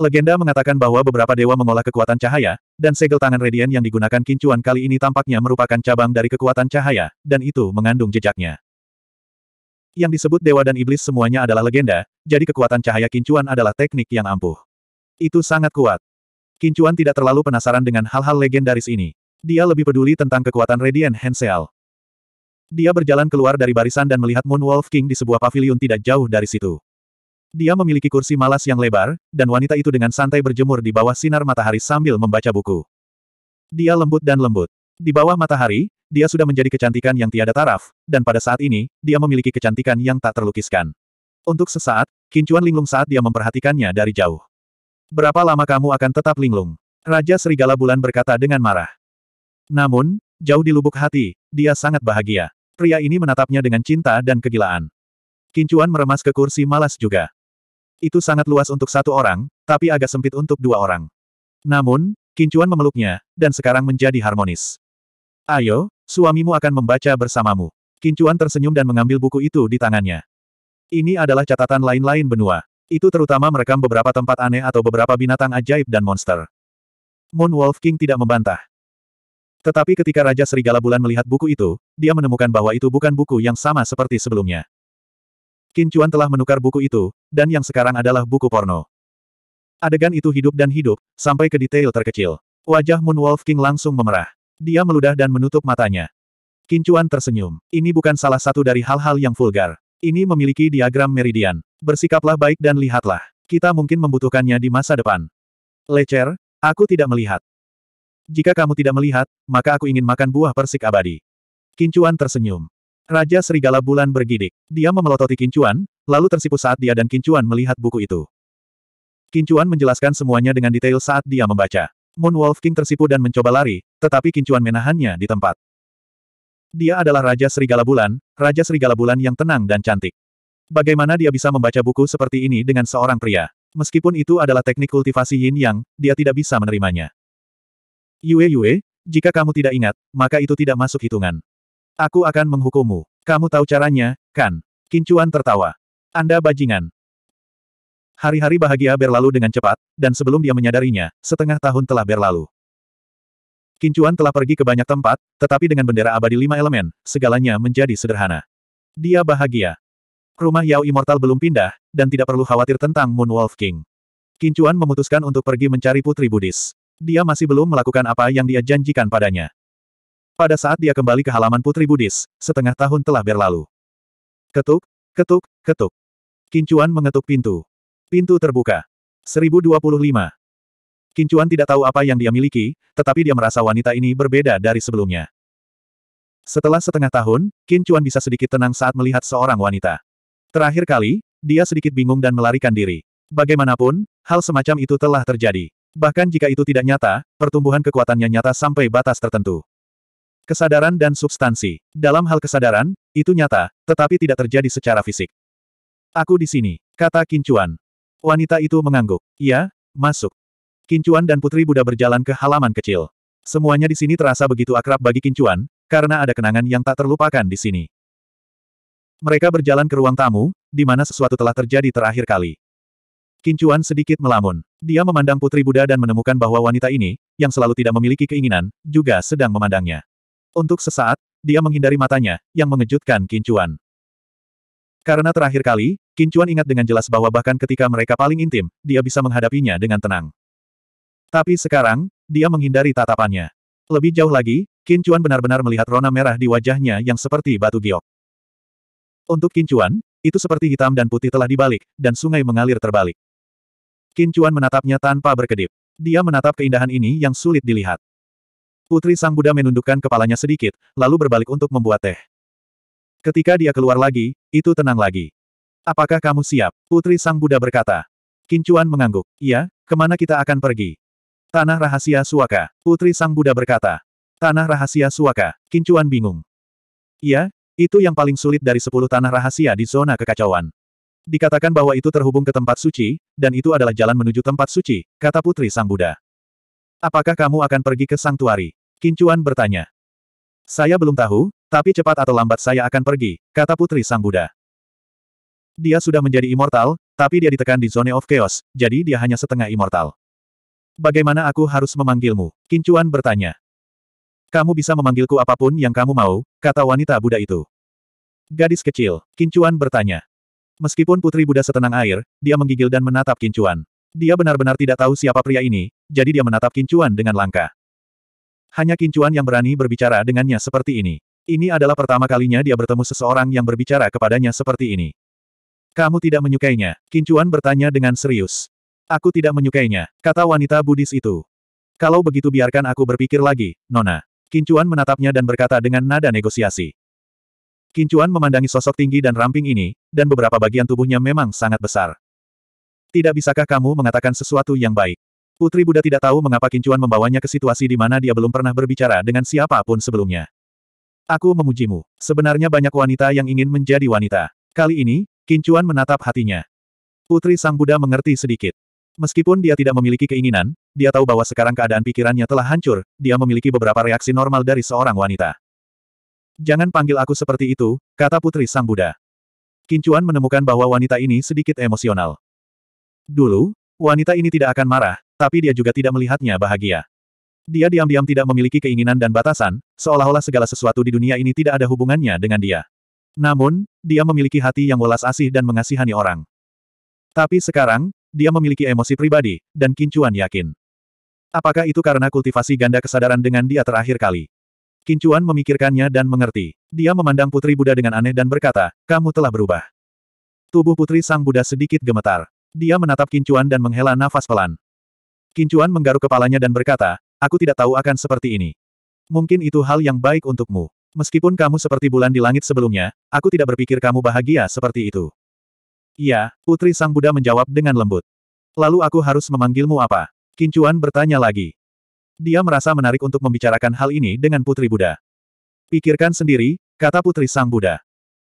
Legenda mengatakan bahwa beberapa dewa mengolah kekuatan cahaya, dan segel tangan Radiant yang digunakan Kincuan kali ini tampaknya merupakan cabang dari kekuatan cahaya, dan itu mengandung jejaknya. Yang disebut dewa dan iblis semuanya adalah legenda, jadi kekuatan cahaya kincuan adalah teknik yang ampuh. Itu sangat kuat. Kincuan tidak terlalu penasaran dengan hal-hal legendaris ini. Dia lebih peduli tentang kekuatan Radiant Hensel. Dia berjalan keluar dari barisan dan melihat Moon Wolf King di sebuah pavilion tidak jauh dari situ. Dia memiliki kursi malas yang lebar, dan wanita itu dengan santai berjemur di bawah sinar matahari sambil membaca buku. Dia lembut dan lembut. Di bawah matahari, dia sudah menjadi kecantikan yang tiada taraf, dan pada saat ini, dia memiliki kecantikan yang tak terlukiskan. Untuk sesaat, kincuan linglung saat dia memperhatikannya dari jauh. Berapa lama kamu akan tetap linglung? Raja Serigala Bulan berkata dengan marah. Namun, jauh di lubuk hati, dia sangat bahagia. Pria ini menatapnya dengan cinta dan kegilaan. Kincuan meremas ke kursi malas juga. Itu sangat luas untuk satu orang, tapi agak sempit untuk dua orang. Namun, Kincuan memeluknya, dan sekarang menjadi harmonis. Ayo, Suamimu akan membaca bersamamu. Kincuan tersenyum dan mengambil buku itu di tangannya. Ini adalah catatan lain-lain benua. Itu terutama merekam beberapa tempat aneh atau beberapa binatang ajaib dan monster. Moon Wolf King tidak membantah. Tetapi ketika Raja Serigala Bulan melihat buku itu, dia menemukan bahwa itu bukan buku yang sama seperti sebelumnya. Kincuan telah menukar buku itu, dan yang sekarang adalah buku porno. Adegan itu hidup dan hidup, sampai ke detail terkecil. Wajah Moon Wolf King langsung memerah. Dia meludah dan menutup matanya. Kincuan tersenyum. Ini bukan salah satu dari hal-hal yang vulgar. Ini memiliki diagram meridian. Bersikaplah baik dan lihatlah. Kita mungkin membutuhkannya di masa depan. Lecer, aku tidak melihat. Jika kamu tidak melihat, maka aku ingin makan buah persik abadi. Kincuan tersenyum. Raja Serigala Bulan bergidik. Dia memelototi Kincuan, lalu tersipu saat dia dan Kincuan melihat buku itu. Kincuan menjelaskan semuanya dengan detail saat dia membaca. Moon Wolf King tersipu dan mencoba lari, tetapi kincuan menahannya di tempat. Dia adalah Raja Serigala Bulan, Raja Serigala Bulan yang tenang dan cantik. Bagaimana dia bisa membaca buku seperti ini dengan seorang pria? Meskipun itu adalah teknik kultivasi yin yang, dia tidak bisa menerimanya. Yue Yue, jika kamu tidak ingat, maka itu tidak masuk hitungan. Aku akan menghukummu. Kamu tahu caranya, kan? Kincuan tertawa. Anda bajingan. Hari-hari bahagia berlalu dengan cepat, dan sebelum dia menyadarinya, setengah tahun telah berlalu. Kincuan telah pergi ke banyak tempat, tetapi dengan bendera abadi lima elemen, segalanya menjadi sederhana. Dia bahagia. Rumah Yao Immortal belum pindah, dan tidak perlu khawatir tentang Moon Wolf King. Kincuan memutuskan untuk pergi mencari Putri Buddhis. Dia masih belum melakukan apa yang dia janjikan padanya. Pada saat dia kembali ke halaman Putri Buddhis, setengah tahun telah berlalu. Ketuk, ketuk, ketuk. Kincuan mengetuk pintu. Pintu terbuka. 1025. Kincuan tidak tahu apa yang dia miliki, tetapi dia merasa wanita ini berbeda dari sebelumnya. Setelah setengah tahun, Kincuan bisa sedikit tenang saat melihat seorang wanita. Terakhir kali, dia sedikit bingung dan melarikan diri. Bagaimanapun, hal semacam itu telah terjadi. Bahkan jika itu tidak nyata, pertumbuhan kekuatannya nyata sampai batas tertentu. Kesadaran dan substansi. Dalam hal kesadaran, itu nyata, tetapi tidak terjadi secara fisik. Aku di sini, kata Kincuan. Wanita itu mengangguk. Iya, masuk. Kincuan dan Putri Buddha berjalan ke halaman kecil. Semuanya di sini terasa begitu akrab bagi Kincuan, karena ada kenangan yang tak terlupakan di sini. Mereka berjalan ke ruang tamu, di mana sesuatu telah terjadi terakhir kali. Kincuan sedikit melamun. Dia memandang Putri Buddha dan menemukan bahwa wanita ini, yang selalu tidak memiliki keinginan, juga sedang memandangnya. Untuk sesaat, dia menghindari matanya, yang mengejutkan Kincuan. Karena terakhir kali, Kincuan ingat dengan jelas bahwa bahkan ketika mereka paling intim, dia bisa menghadapinya dengan tenang. Tapi sekarang, dia menghindari tatapannya. Lebih jauh lagi, Kincuan benar-benar melihat rona merah di wajahnya yang seperti batu giok. Untuk Kincuan, itu seperti hitam dan putih telah dibalik, dan sungai mengalir terbalik. Kincuan menatapnya tanpa berkedip. Dia menatap keindahan ini yang sulit dilihat. Putri Sang Buddha menundukkan kepalanya sedikit, lalu berbalik untuk membuat teh. Ketika dia keluar lagi, itu tenang lagi. Apakah kamu siap? Putri Sang Buddha berkata. Kincuan mengangguk. Iya, kemana kita akan pergi? Tanah Rahasia Suaka. Putri Sang Buddha berkata. Tanah Rahasia Suaka. Kincuan bingung. Iya, itu yang paling sulit dari sepuluh tanah rahasia di zona kekacauan. Dikatakan bahwa itu terhubung ke tempat suci, dan itu adalah jalan menuju tempat suci, kata Putri Sang Buddha. Apakah kamu akan pergi ke Sangtuari? Kincuan bertanya. Saya belum tahu, tapi cepat atau lambat saya akan pergi, kata Putri Sang Buddha. Dia sudah menjadi immortal, tapi dia ditekan di Zone of Chaos, jadi dia hanya setengah immortal. Bagaimana aku harus memanggilmu? Kincuan bertanya. Kamu bisa memanggilku apapun yang kamu mau, kata wanita Buddha itu. Gadis kecil, Kincuan bertanya. Meskipun putri Buddha setenang air, dia menggigil dan menatap Kincuan. Dia benar-benar tidak tahu siapa pria ini, jadi dia menatap Kincuan dengan langka. Hanya Kincuan yang berani berbicara dengannya seperti ini. Ini adalah pertama kalinya dia bertemu seseorang yang berbicara kepadanya seperti ini. Kamu tidak menyukainya? Kincuan bertanya dengan serius. Aku tidak menyukainya, kata wanita Buddhis itu. Kalau begitu biarkan aku berpikir lagi, Nona. Kincuan menatapnya dan berkata dengan nada negosiasi. Kincuan memandangi sosok tinggi dan ramping ini, dan beberapa bagian tubuhnya memang sangat besar. Tidak bisakah kamu mengatakan sesuatu yang baik? Putri Buddha tidak tahu mengapa Kincuan membawanya ke situasi di mana dia belum pernah berbicara dengan siapapun sebelumnya. Aku memujimu. Sebenarnya banyak wanita yang ingin menjadi wanita. Kali ini, Kincuan menatap hatinya. Putri Sang Buddha mengerti sedikit. Meskipun dia tidak memiliki keinginan, dia tahu bahwa sekarang keadaan pikirannya telah hancur, dia memiliki beberapa reaksi normal dari seorang wanita. Jangan panggil aku seperti itu, kata Putri Sang Buddha. Kincuan menemukan bahwa wanita ini sedikit emosional. Dulu, wanita ini tidak akan marah, tapi dia juga tidak melihatnya bahagia. Dia diam-diam tidak memiliki keinginan dan batasan, seolah-olah segala sesuatu di dunia ini tidak ada hubungannya dengan dia. Namun, dia memiliki hati yang welas asih dan mengasihani orang. Tapi sekarang, dia memiliki emosi pribadi, dan Kincuan yakin. Apakah itu karena kultivasi ganda kesadaran dengan dia terakhir kali? Kincuan memikirkannya dan mengerti. Dia memandang putri Buddha dengan aneh dan berkata, kamu telah berubah. Tubuh putri sang Buddha sedikit gemetar. Dia menatap Kincuan dan menghela nafas pelan. Kincuan menggaruk kepalanya dan berkata, aku tidak tahu akan seperti ini. Mungkin itu hal yang baik untukmu. Meskipun kamu seperti bulan di langit sebelumnya, aku tidak berpikir kamu bahagia seperti itu. Iya, Putri Sang Buddha menjawab dengan lembut. Lalu aku harus memanggilmu apa? Kincuan bertanya lagi. Dia merasa menarik untuk membicarakan hal ini dengan Putri Buddha. Pikirkan sendiri, kata Putri Sang Buddha.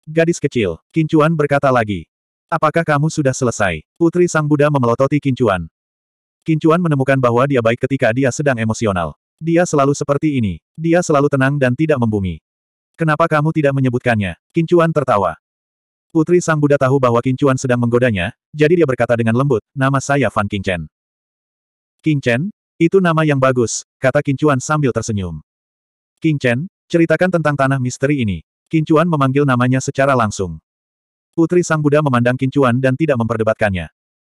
Gadis kecil, Kincuan berkata lagi. Apakah kamu sudah selesai? Putri Sang Buddha memelototi Kincuan. Kincuan menemukan bahwa dia baik ketika dia sedang emosional. Dia selalu seperti ini. Dia selalu tenang dan tidak membumi. Kenapa kamu tidak menyebutkannya? Kincuan tertawa. Putri Sang Buddha tahu bahwa Kincuan sedang menggodanya, jadi dia berkata dengan lembut, nama saya Fan Kingchen. Kingchen? Itu nama yang bagus, kata Kincuan sambil tersenyum. Kingchen, ceritakan tentang tanah misteri ini. Kincuan memanggil namanya secara langsung. Putri Sang Buddha memandang Kincuan dan tidak memperdebatkannya.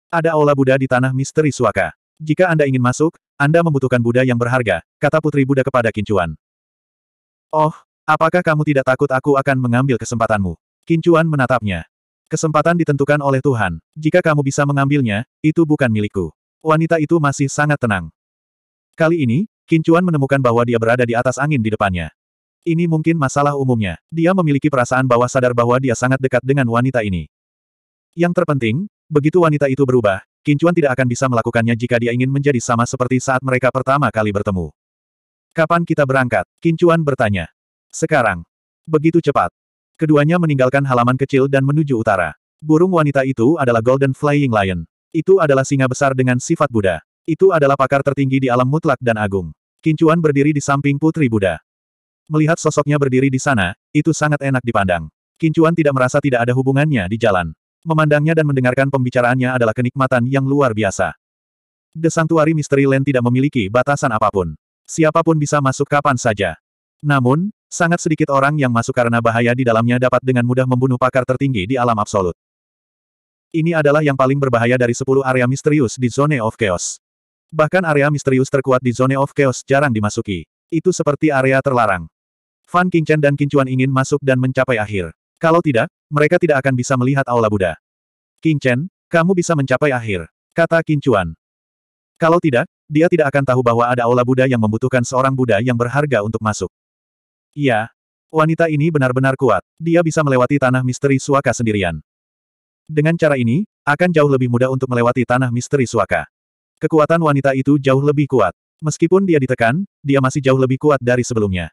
Ada aula Buddha di tanah misteri Suaka. Jika Anda ingin masuk, Anda membutuhkan Buddha yang berharga, kata Putri Buddha kepada Kincuan. Oh, Apakah kamu tidak takut aku akan mengambil kesempatanmu? Kincuan menatapnya. Kesempatan ditentukan oleh Tuhan. Jika kamu bisa mengambilnya, itu bukan milikku. Wanita itu masih sangat tenang. Kali ini, Kincuan menemukan bahwa dia berada di atas angin di depannya. Ini mungkin masalah umumnya. Dia memiliki perasaan bahwa sadar bahwa dia sangat dekat dengan wanita ini. Yang terpenting, begitu wanita itu berubah, Kincuan tidak akan bisa melakukannya jika dia ingin menjadi sama seperti saat mereka pertama kali bertemu. Kapan kita berangkat? Kincuan bertanya. Sekarang. Begitu cepat. Keduanya meninggalkan halaman kecil dan menuju utara. Burung wanita itu adalah Golden Flying Lion. Itu adalah singa besar dengan sifat Buddha. Itu adalah pakar tertinggi di alam mutlak dan agung. Kincuan berdiri di samping Putri Buddha. Melihat sosoknya berdiri di sana, itu sangat enak dipandang. Kincuan tidak merasa tidak ada hubungannya di jalan. Memandangnya dan mendengarkan pembicaraannya adalah kenikmatan yang luar biasa. The Sanctuary Mystery Land tidak memiliki batasan apapun. Siapapun bisa masuk kapan saja. Namun, sangat sedikit orang yang masuk karena bahaya di dalamnya dapat dengan mudah membunuh pakar tertinggi di alam absolut. Ini adalah yang paling berbahaya dari 10 area misterius di Zone of Chaos. Bahkan area misterius terkuat di Zone of Chaos jarang dimasuki. Itu seperti area terlarang. Fan Qingchen dan Qingchuan ingin masuk dan mencapai akhir. Kalau tidak, mereka tidak akan bisa melihat Aula Buddha. Qingchen, kamu bisa mencapai akhir, kata Qingchuan. Kalau tidak, dia tidak akan tahu bahwa ada Aula Buddha yang membutuhkan seorang Buddha yang berharga untuk masuk. Iya. Wanita ini benar-benar kuat. Dia bisa melewati tanah misteri suaka sendirian. Dengan cara ini, akan jauh lebih mudah untuk melewati tanah misteri suaka. Kekuatan wanita itu jauh lebih kuat. Meskipun dia ditekan, dia masih jauh lebih kuat dari sebelumnya.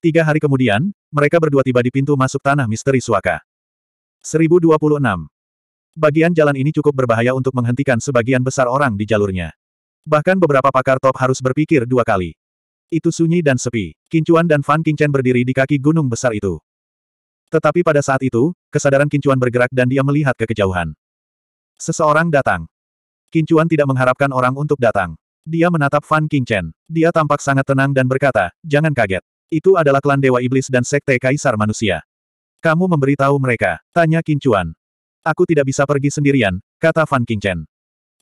Tiga hari kemudian, mereka berdua tiba di pintu masuk tanah misteri suaka. 1026. Bagian jalan ini cukup berbahaya untuk menghentikan sebagian besar orang di jalurnya. Bahkan beberapa pakar top harus berpikir dua kali itu sunyi dan sepi. Kincuan dan Fan Qingchen berdiri di kaki gunung besar itu. Tetapi pada saat itu, kesadaran Kincuan bergerak dan dia melihat ke kejauhan. Seseorang datang. Kincuan tidak mengharapkan orang untuk datang. Dia menatap Fan Qingchen. Dia tampak sangat tenang dan berkata, jangan kaget. Itu adalah klan Dewa Iblis dan Sekte Kaisar Manusia. Kamu memberitahu mereka, tanya Kincuan. Aku tidak bisa pergi sendirian, kata Fan Qingchen.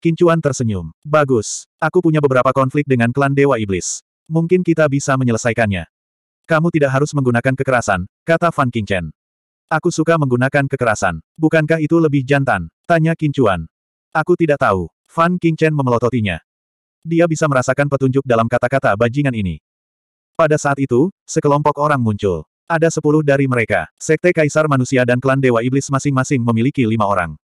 Kincuan tersenyum. Bagus, aku punya beberapa konflik dengan klan Dewa Iblis. Mungkin kita bisa menyelesaikannya. Kamu tidak harus menggunakan kekerasan, kata Fan Qingchen. Aku suka menggunakan kekerasan. Bukankah itu lebih jantan? Tanya Kincuan. Aku tidak tahu. Fan Qingchen memelototinya. Dia bisa merasakan petunjuk dalam kata-kata bajingan ini. Pada saat itu, sekelompok orang muncul. Ada sepuluh dari mereka. Sekte Kaisar Manusia dan Klan Dewa Iblis masing-masing memiliki lima orang.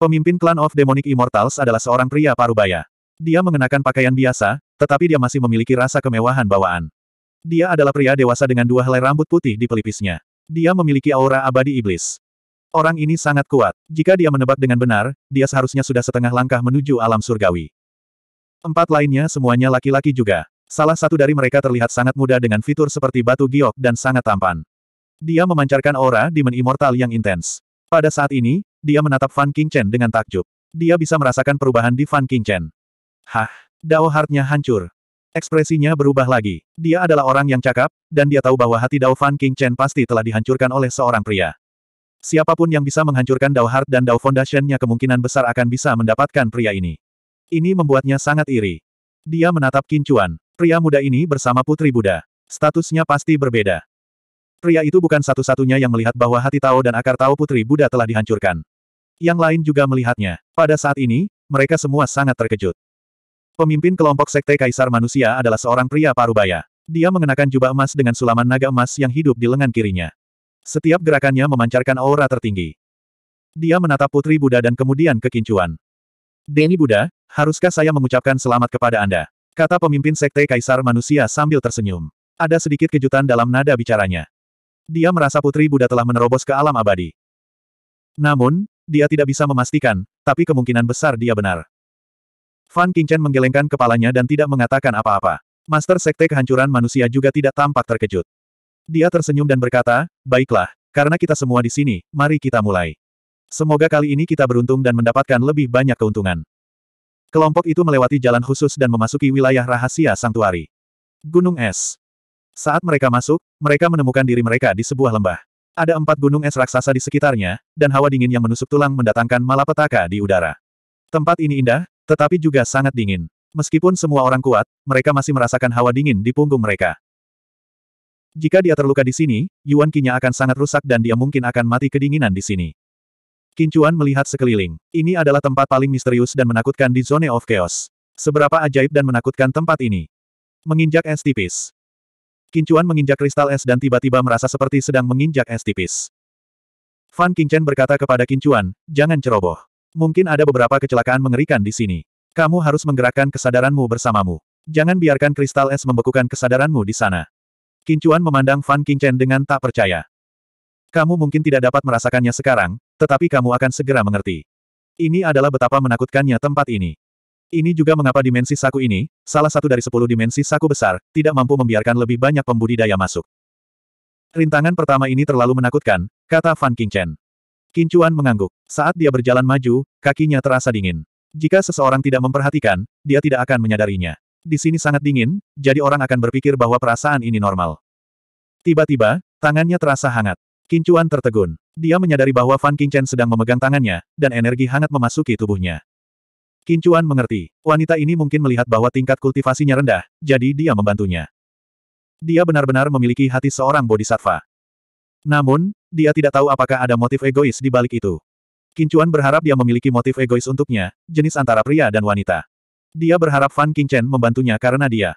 Pemimpin Klan of Demonic Immortals adalah seorang pria parubaya. Dia mengenakan pakaian biasa, tetapi dia masih memiliki rasa kemewahan bawaan. Dia adalah pria dewasa dengan dua helai rambut putih di pelipisnya. Dia memiliki aura abadi iblis. Orang ini sangat kuat. Jika dia menebak dengan benar, dia seharusnya sudah setengah langkah menuju alam surgawi. Empat lainnya semuanya laki-laki juga. Salah satu dari mereka terlihat sangat muda dengan fitur seperti batu giok dan sangat tampan. Dia memancarkan aura Demon Immortal yang intens. Pada saat ini, dia menatap Fan King Chen dengan takjub. Dia bisa merasakan perubahan di Fan King Chen. Hah? Dao Hartnya hancur. Ekspresinya berubah lagi. Dia adalah orang yang cakap, dan dia tahu bahwa hati Dao Fan King Chen pasti telah dihancurkan oleh seorang pria. Siapapun yang bisa menghancurkan Dao Heart dan Dao Foundation-nya kemungkinan besar akan bisa mendapatkan pria ini. Ini membuatnya sangat iri. Dia menatap Kincuan. Pria muda ini bersama Putri Buddha. Statusnya pasti berbeda. Pria itu bukan satu-satunya yang melihat bahwa hati Tao dan akar Tao Putri Buddha telah dihancurkan. Yang lain juga melihatnya. Pada saat ini, mereka semua sangat terkejut. Pemimpin kelompok Sekte Kaisar Manusia adalah seorang pria parubaya. Dia mengenakan jubah emas dengan sulaman naga emas yang hidup di lengan kirinya. Setiap gerakannya memancarkan aura tertinggi. Dia menatap Putri Buddha dan kemudian kekincuan. Denny Buddha, haruskah saya mengucapkan selamat kepada Anda? Kata pemimpin Sekte Kaisar Manusia sambil tersenyum. Ada sedikit kejutan dalam nada bicaranya. Dia merasa Putri Buddha telah menerobos ke alam abadi. Namun, dia tidak bisa memastikan, tapi kemungkinan besar dia benar. Fan Qingchen menggelengkan kepalanya dan tidak mengatakan apa-apa. Master Sekte Kehancuran Manusia juga tidak tampak terkejut. Dia tersenyum dan berkata, baiklah, karena kita semua di sini, mari kita mulai. Semoga kali ini kita beruntung dan mendapatkan lebih banyak keuntungan. Kelompok itu melewati jalan khusus dan memasuki wilayah rahasia Sangtuari. Gunung Es Saat mereka masuk, mereka menemukan diri mereka di sebuah lembah. Ada empat gunung es raksasa di sekitarnya, dan hawa dingin yang menusuk tulang mendatangkan malapetaka di udara. Tempat ini indah, tetapi juga sangat dingin. Meskipun semua orang kuat, mereka masih merasakan hawa dingin di punggung mereka. Jika dia terluka di sini, Yuan Kinya akan sangat rusak dan dia mungkin akan mati kedinginan di sini. Kincuan melihat sekeliling. Ini adalah tempat paling misterius dan menakutkan di Zone of Chaos. Seberapa ajaib dan menakutkan tempat ini. Menginjak es tipis. Kincuan menginjak kristal es dan tiba-tiba merasa seperti sedang menginjak es tipis. Fan Qingchen berkata kepada Kincuan, jangan ceroboh. Mungkin ada beberapa kecelakaan mengerikan di sini. Kamu harus menggerakkan kesadaranmu bersamamu. Jangan biarkan kristal es membekukan kesadaranmu di sana. Kincuan memandang Fan Qingchen dengan tak percaya. Kamu mungkin tidak dapat merasakannya sekarang, tetapi kamu akan segera mengerti. Ini adalah betapa menakutkannya tempat ini. Ini juga mengapa dimensi saku ini, salah satu dari sepuluh dimensi saku besar, tidak mampu membiarkan lebih banyak pembudidaya masuk. Rintangan pertama ini terlalu menakutkan, kata Fan Qingchen. Kincuan mengangguk. Saat dia berjalan maju, kakinya terasa dingin. Jika seseorang tidak memperhatikan, dia tidak akan menyadarinya. Di sini sangat dingin, jadi orang akan berpikir bahwa perasaan ini normal. Tiba-tiba, tangannya terasa hangat. Kincuan tertegun. Dia menyadari bahwa Fan Qingchen sedang memegang tangannya, dan energi hangat memasuki tubuhnya. Kincuan mengerti. Wanita ini mungkin melihat bahwa tingkat kultivasinya rendah, jadi dia membantunya. Dia benar-benar memiliki hati seorang bodhisattva. Namun, dia tidak tahu apakah ada motif egois di balik itu. Kincuan berharap dia memiliki motif egois untuknya, jenis antara pria dan wanita. Dia berharap Fan Qingchen membantunya karena dia.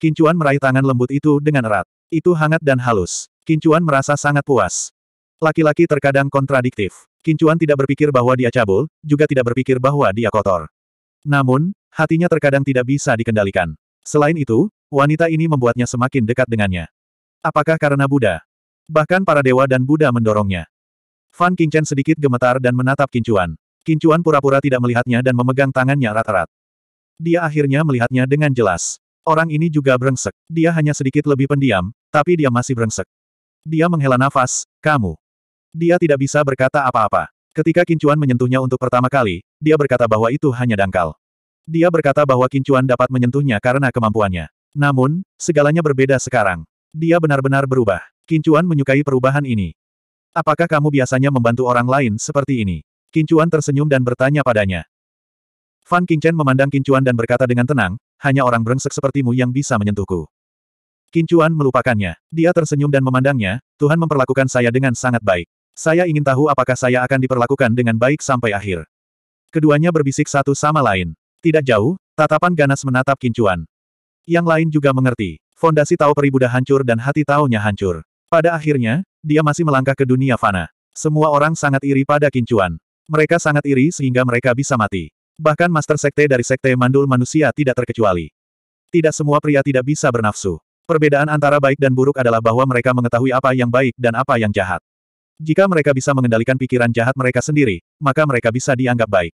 Kincuan meraih tangan lembut itu dengan erat. Itu hangat dan halus. Kincuan merasa sangat puas. Laki-laki terkadang kontradiktif. Kincuan tidak berpikir bahwa dia cabul, juga tidak berpikir bahwa dia kotor. Namun, hatinya terkadang tidak bisa dikendalikan. Selain itu, wanita ini membuatnya semakin dekat dengannya. Apakah karena Buddha? Bahkan para dewa dan Buddha mendorongnya. Fan Qingchen sedikit gemetar dan menatap Kincuan. Kincuan pura-pura tidak melihatnya dan memegang tangannya erat-erat. Dia akhirnya melihatnya dengan jelas. Orang ini juga berengsek. Dia hanya sedikit lebih pendiam, tapi dia masih berengsek. Dia menghela nafas, kamu. Dia tidak bisa berkata apa-apa. Ketika Kincuan menyentuhnya untuk pertama kali, dia berkata bahwa itu hanya dangkal. Dia berkata bahwa Kincuan dapat menyentuhnya karena kemampuannya. Namun, segalanya berbeda sekarang. Dia benar-benar berubah. Kincuan menyukai perubahan ini. Apakah kamu biasanya membantu orang lain seperti ini? Kincuan tersenyum dan bertanya padanya. Fan Qingchen memandang Kincuan dan berkata dengan tenang, hanya orang brengsek sepertimu yang bisa menyentuhku. Kincuan melupakannya. Dia tersenyum dan memandangnya, Tuhan memperlakukan saya dengan sangat baik. Saya ingin tahu apakah saya akan diperlakukan dengan baik sampai akhir. Keduanya berbisik satu sama lain. Tidak jauh, tatapan ganas menatap Kincuan. Yang lain juga mengerti. Fondasi Tao Peribuda hancur dan hati Tao-nya hancur. Pada akhirnya, dia masih melangkah ke dunia fana. Semua orang sangat iri pada Kincuan. Mereka sangat iri sehingga mereka bisa mati. Bahkan Master Sekte dari Sekte Mandul Manusia tidak terkecuali. Tidak semua pria tidak bisa bernafsu. Perbedaan antara baik dan buruk adalah bahwa mereka mengetahui apa yang baik dan apa yang jahat. Jika mereka bisa mengendalikan pikiran jahat mereka sendiri, maka mereka bisa dianggap baik.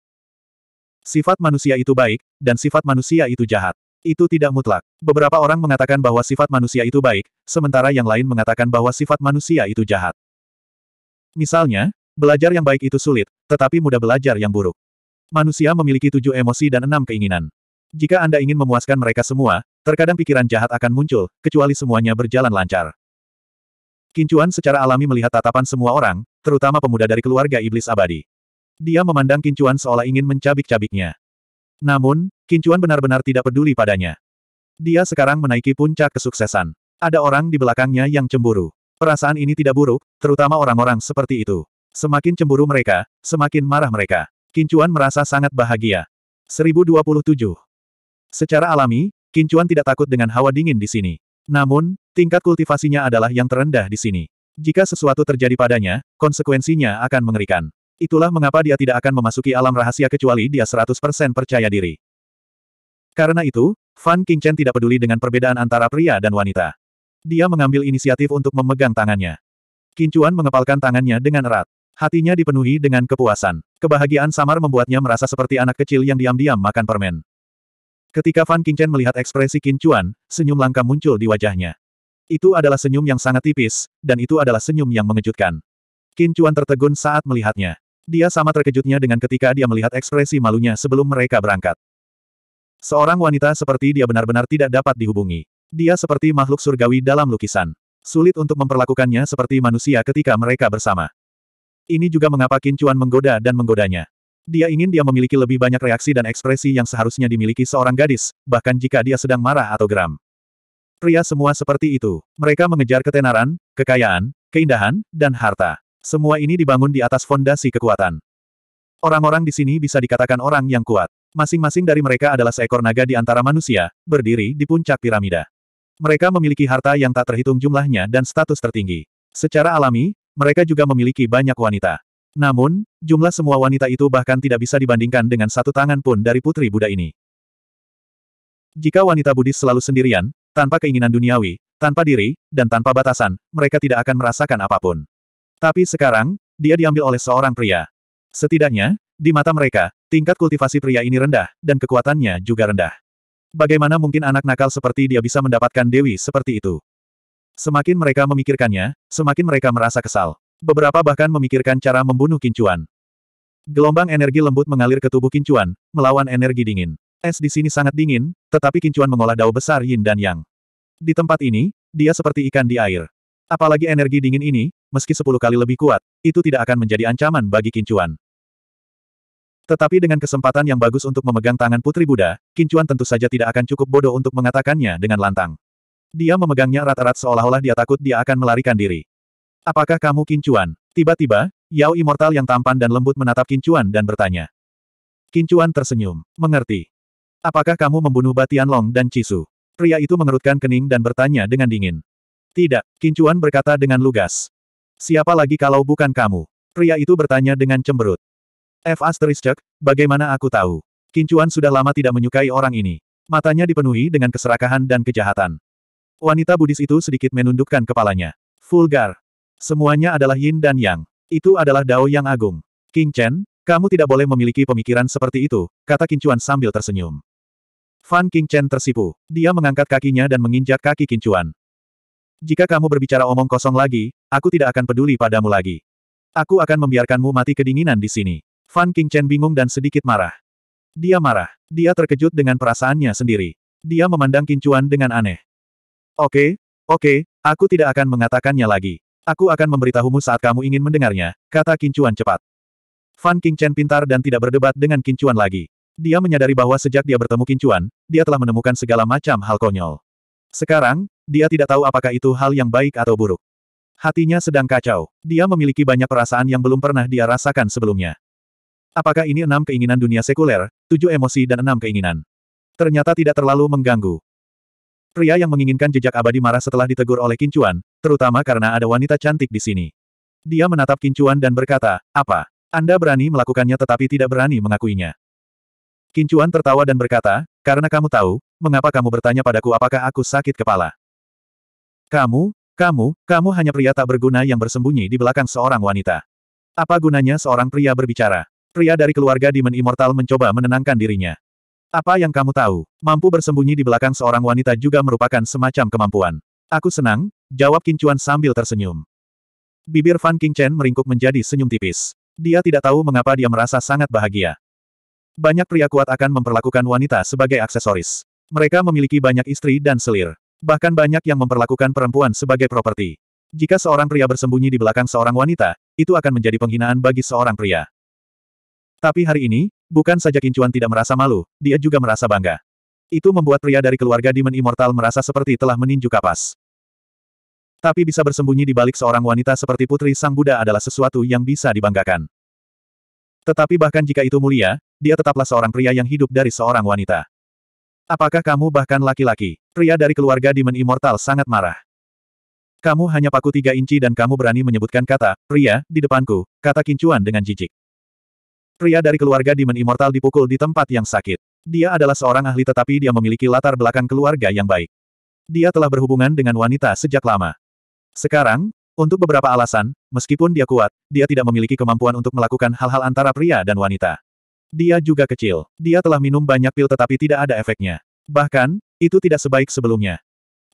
Sifat manusia itu baik, dan sifat manusia itu jahat. Itu tidak mutlak. Beberapa orang mengatakan bahwa sifat manusia itu baik, sementara yang lain mengatakan bahwa sifat manusia itu jahat. Misalnya, belajar yang baik itu sulit, tetapi mudah belajar yang buruk. Manusia memiliki tujuh emosi dan enam keinginan. Jika Anda ingin memuaskan mereka semua, terkadang pikiran jahat akan muncul, kecuali semuanya berjalan lancar. Kincuan secara alami melihat tatapan semua orang, terutama pemuda dari keluarga iblis abadi. Dia memandang Kincuan seolah ingin mencabik-cabiknya. Namun, Kincuan benar-benar tidak peduli padanya. Dia sekarang menaiki puncak kesuksesan. Ada orang di belakangnya yang cemburu. Perasaan ini tidak buruk, terutama orang-orang seperti itu. Semakin cemburu mereka, semakin marah mereka. Kincuan merasa sangat bahagia. 1027. Secara alami, Kincuan tidak takut dengan hawa dingin di sini. Namun, tingkat kultivasinya adalah yang terendah di sini. Jika sesuatu terjadi padanya, konsekuensinya akan mengerikan. Itulah mengapa dia tidak akan memasuki alam rahasia kecuali dia 100% percaya diri. Karena itu, Fan Qingchen tidak peduli dengan perbedaan antara pria dan wanita. Dia mengambil inisiatif untuk memegang tangannya. Kincuan mengepalkan tangannya dengan erat. Hatinya dipenuhi dengan kepuasan. Kebahagiaan samar membuatnya merasa seperti anak kecil yang diam-diam makan permen. Ketika Fan Qingchen melihat ekspresi Kincuan, senyum langka muncul di wajahnya. Itu adalah senyum yang sangat tipis, dan itu adalah senyum yang mengejutkan. Kincuan tertegun saat melihatnya. Dia sama terkejutnya dengan ketika dia melihat ekspresi malunya sebelum mereka berangkat. Seorang wanita seperti dia benar-benar tidak dapat dihubungi. Dia seperti makhluk surgawi dalam lukisan. Sulit untuk memperlakukannya seperti manusia ketika mereka bersama. Ini juga mengapa Kincuan menggoda dan menggodanya. Dia ingin dia memiliki lebih banyak reaksi dan ekspresi yang seharusnya dimiliki seorang gadis, bahkan jika dia sedang marah atau geram. Pria semua seperti itu. Mereka mengejar ketenaran, kekayaan, keindahan, dan harta. Semua ini dibangun di atas fondasi kekuatan. Orang-orang di sini bisa dikatakan orang yang kuat. Masing-masing dari mereka adalah seekor naga di antara manusia, berdiri di puncak piramida. Mereka memiliki harta yang tak terhitung jumlahnya dan status tertinggi. Secara alami, mereka juga memiliki banyak wanita. Namun, jumlah semua wanita itu bahkan tidak bisa dibandingkan dengan satu tangan pun dari putri Buddha ini. Jika wanita Buddhis selalu sendirian, tanpa keinginan duniawi, tanpa diri, dan tanpa batasan, mereka tidak akan merasakan apapun. Tapi sekarang, dia diambil oleh seorang pria. Setidaknya, di mata mereka, tingkat kultivasi pria ini rendah, dan kekuatannya juga rendah. Bagaimana mungkin anak nakal seperti dia bisa mendapatkan dewi seperti itu? Semakin mereka memikirkannya, semakin mereka merasa kesal. Beberapa bahkan memikirkan cara membunuh Kincuan. Gelombang energi lembut mengalir ke tubuh Kincuan, melawan energi dingin. Es di sini sangat dingin, tetapi Kincuan mengolah dao besar Yin dan Yang. Di tempat ini, dia seperti ikan di air. Apalagi energi dingin ini, meski sepuluh kali lebih kuat, itu tidak akan menjadi ancaman bagi Kincuan. Tetapi dengan kesempatan yang bagus untuk memegang tangan Putri Buddha, Kincuan tentu saja tidak akan cukup bodoh untuk mengatakannya dengan lantang. Dia memegangnya rata-rata seolah-olah dia takut dia akan melarikan diri. Apakah kamu Kincuan? Tiba-tiba, Yao Immortal yang tampan dan lembut menatap Kincuan dan bertanya. Kincuan tersenyum. Mengerti. Apakah kamu membunuh Batian Long dan Cisu? Pria itu mengerutkan kening dan bertanya dengan dingin. Tidak, Kincuan berkata dengan lugas. Siapa lagi kalau bukan kamu? Pria itu bertanya dengan cemberut. F asterisk, bagaimana aku tahu? Kincuan sudah lama tidak menyukai orang ini. Matanya dipenuhi dengan keserakahan dan kejahatan. Wanita Buddhis itu sedikit menundukkan kepalanya. Vulgar. Semuanya adalah yin dan yang. Itu adalah dao yang agung. King Chen, kamu tidak boleh memiliki pemikiran seperti itu, kata Kincuan sambil tersenyum. Fan King Chen tersipu. Dia mengangkat kakinya dan menginjak kaki Kincuan. Jika kamu berbicara omong kosong lagi, aku tidak akan peduli padamu lagi. Aku akan membiarkanmu mati kedinginan di sini. Fan Chen bingung dan sedikit marah. Dia marah. Dia terkejut dengan perasaannya sendiri. Dia memandang Kincuan dengan aneh. Oke, oke, aku tidak akan mengatakannya lagi. Aku akan memberitahumu saat kamu ingin mendengarnya, kata Kincuan cepat. Fan Chen pintar dan tidak berdebat dengan Kincuan lagi. Dia menyadari bahwa sejak dia bertemu Kincuan, dia telah menemukan segala macam hal konyol. Sekarang, dia tidak tahu apakah itu hal yang baik atau buruk. Hatinya sedang kacau. Dia memiliki banyak perasaan yang belum pernah dia rasakan sebelumnya. Apakah ini enam keinginan dunia sekuler, tujuh emosi dan enam keinginan? Ternyata tidak terlalu mengganggu. Pria yang menginginkan jejak abadi marah setelah ditegur oleh Kincuan, terutama karena ada wanita cantik di sini. Dia menatap Kincuan dan berkata, apa? Anda berani melakukannya tetapi tidak berani mengakuinya. Kincuan tertawa dan berkata, karena kamu tahu, mengapa kamu bertanya padaku apakah aku sakit kepala? Kamu, kamu, kamu hanya pria tak berguna yang bersembunyi di belakang seorang wanita. Apa gunanya seorang pria berbicara? Pria dari keluarga Demon Immortal mencoba menenangkan dirinya. Apa yang kamu tahu? Mampu bersembunyi di belakang seorang wanita juga merupakan semacam kemampuan. Aku senang, jawab Kincuan sambil tersenyum. Bibir Fan Chen meringkuk menjadi senyum tipis. Dia tidak tahu mengapa dia merasa sangat bahagia. Banyak pria kuat akan memperlakukan wanita sebagai aksesoris. Mereka memiliki banyak istri dan selir. Bahkan banyak yang memperlakukan perempuan sebagai properti. Jika seorang pria bersembunyi di belakang seorang wanita, itu akan menjadi penghinaan bagi seorang pria. Tapi hari ini, bukan saja Kincuan tidak merasa malu, dia juga merasa bangga. Itu membuat pria dari keluarga Demon Immortal merasa seperti telah meninju kapas. Tapi bisa bersembunyi di balik seorang wanita seperti Putri Sang Buddha adalah sesuatu yang bisa dibanggakan. Tetapi bahkan jika itu mulia, dia tetaplah seorang pria yang hidup dari seorang wanita. Apakah kamu bahkan laki-laki? Pria dari keluarga Demon Immortal sangat marah. Kamu hanya paku tiga inci dan kamu berani menyebutkan kata, pria, di depanku, kata Kincuan dengan jijik. Pria dari keluarga Demon Immortal dipukul di tempat yang sakit. Dia adalah seorang ahli tetapi dia memiliki latar belakang keluarga yang baik. Dia telah berhubungan dengan wanita sejak lama. Sekarang, untuk beberapa alasan, meskipun dia kuat, dia tidak memiliki kemampuan untuk melakukan hal-hal antara pria dan wanita. Dia juga kecil. Dia telah minum banyak pil tetapi tidak ada efeknya. Bahkan, itu tidak sebaik sebelumnya.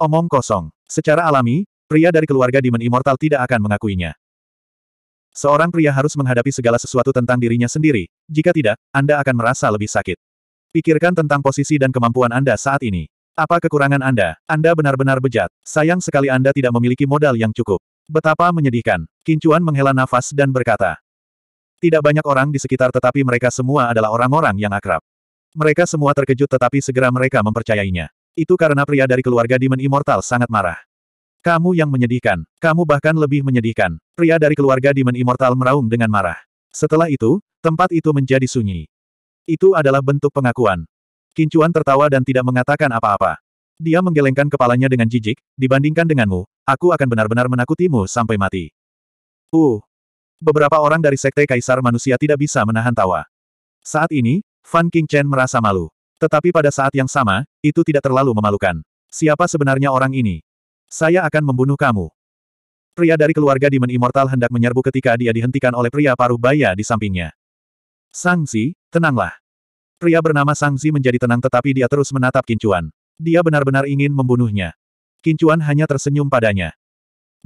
Omong kosong. Secara alami, pria dari keluarga Demon Immortal tidak akan mengakuinya. Seorang pria harus menghadapi segala sesuatu tentang dirinya sendiri, jika tidak, Anda akan merasa lebih sakit. Pikirkan tentang posisi dan kemampuan Anda saat ini. Apa kekurangan Anda? Anda benar-benar bejat. Sayang sekali Anda tidak memiliki modal yang cukup. Betapa menyedihkan. Kincuan menghela nafas dan berkata. Tidak banyak orang di sekitar tetapi mereka semua adalah orang-orang yang akrab. Mereka semua terkejut tetapi segera mereka mempercayainya. Itu karena pria dari keluarga Demon Immortal sangat marah. Kamu yang menyedihkan. Kamu bahkan lebih menyedihkan. Pria dari keluarga Demon Immortal meraung dengan marah. Setelah itu, tempat itu menjadi sunyi. Itu adalah bentuk pengakuan. Kincuan tertawa dan tidak mengatakan apa-apa. Dia menggelengkan kepalanya dengan jijik, dibandingkan denganmu, aku akan benar-benar menakutimu sampai mati. Uh. Beberapa orang dari Sekte Kaisar Manusia tidak bisa menahan tawa. Saat ini, Fan King Chen merasa malu. Tetapi pada saat yang sama, itu tidak terlalu memalukan. Siapa sebenarnya orang ini? Saya akan membunuh kamu. Pria dari keluarga Demon Immortal hendak menyerbu ketika dia dihentikan oleh pria paruh baya di sampingnya. Sangsi, tenanglah. Pria bernama Sangsi menjadi tenang tetapi dia terus menatap Kincuan. Dia benar-benar ingin membunuhnya. Kincuan hanya tersenyum padanya.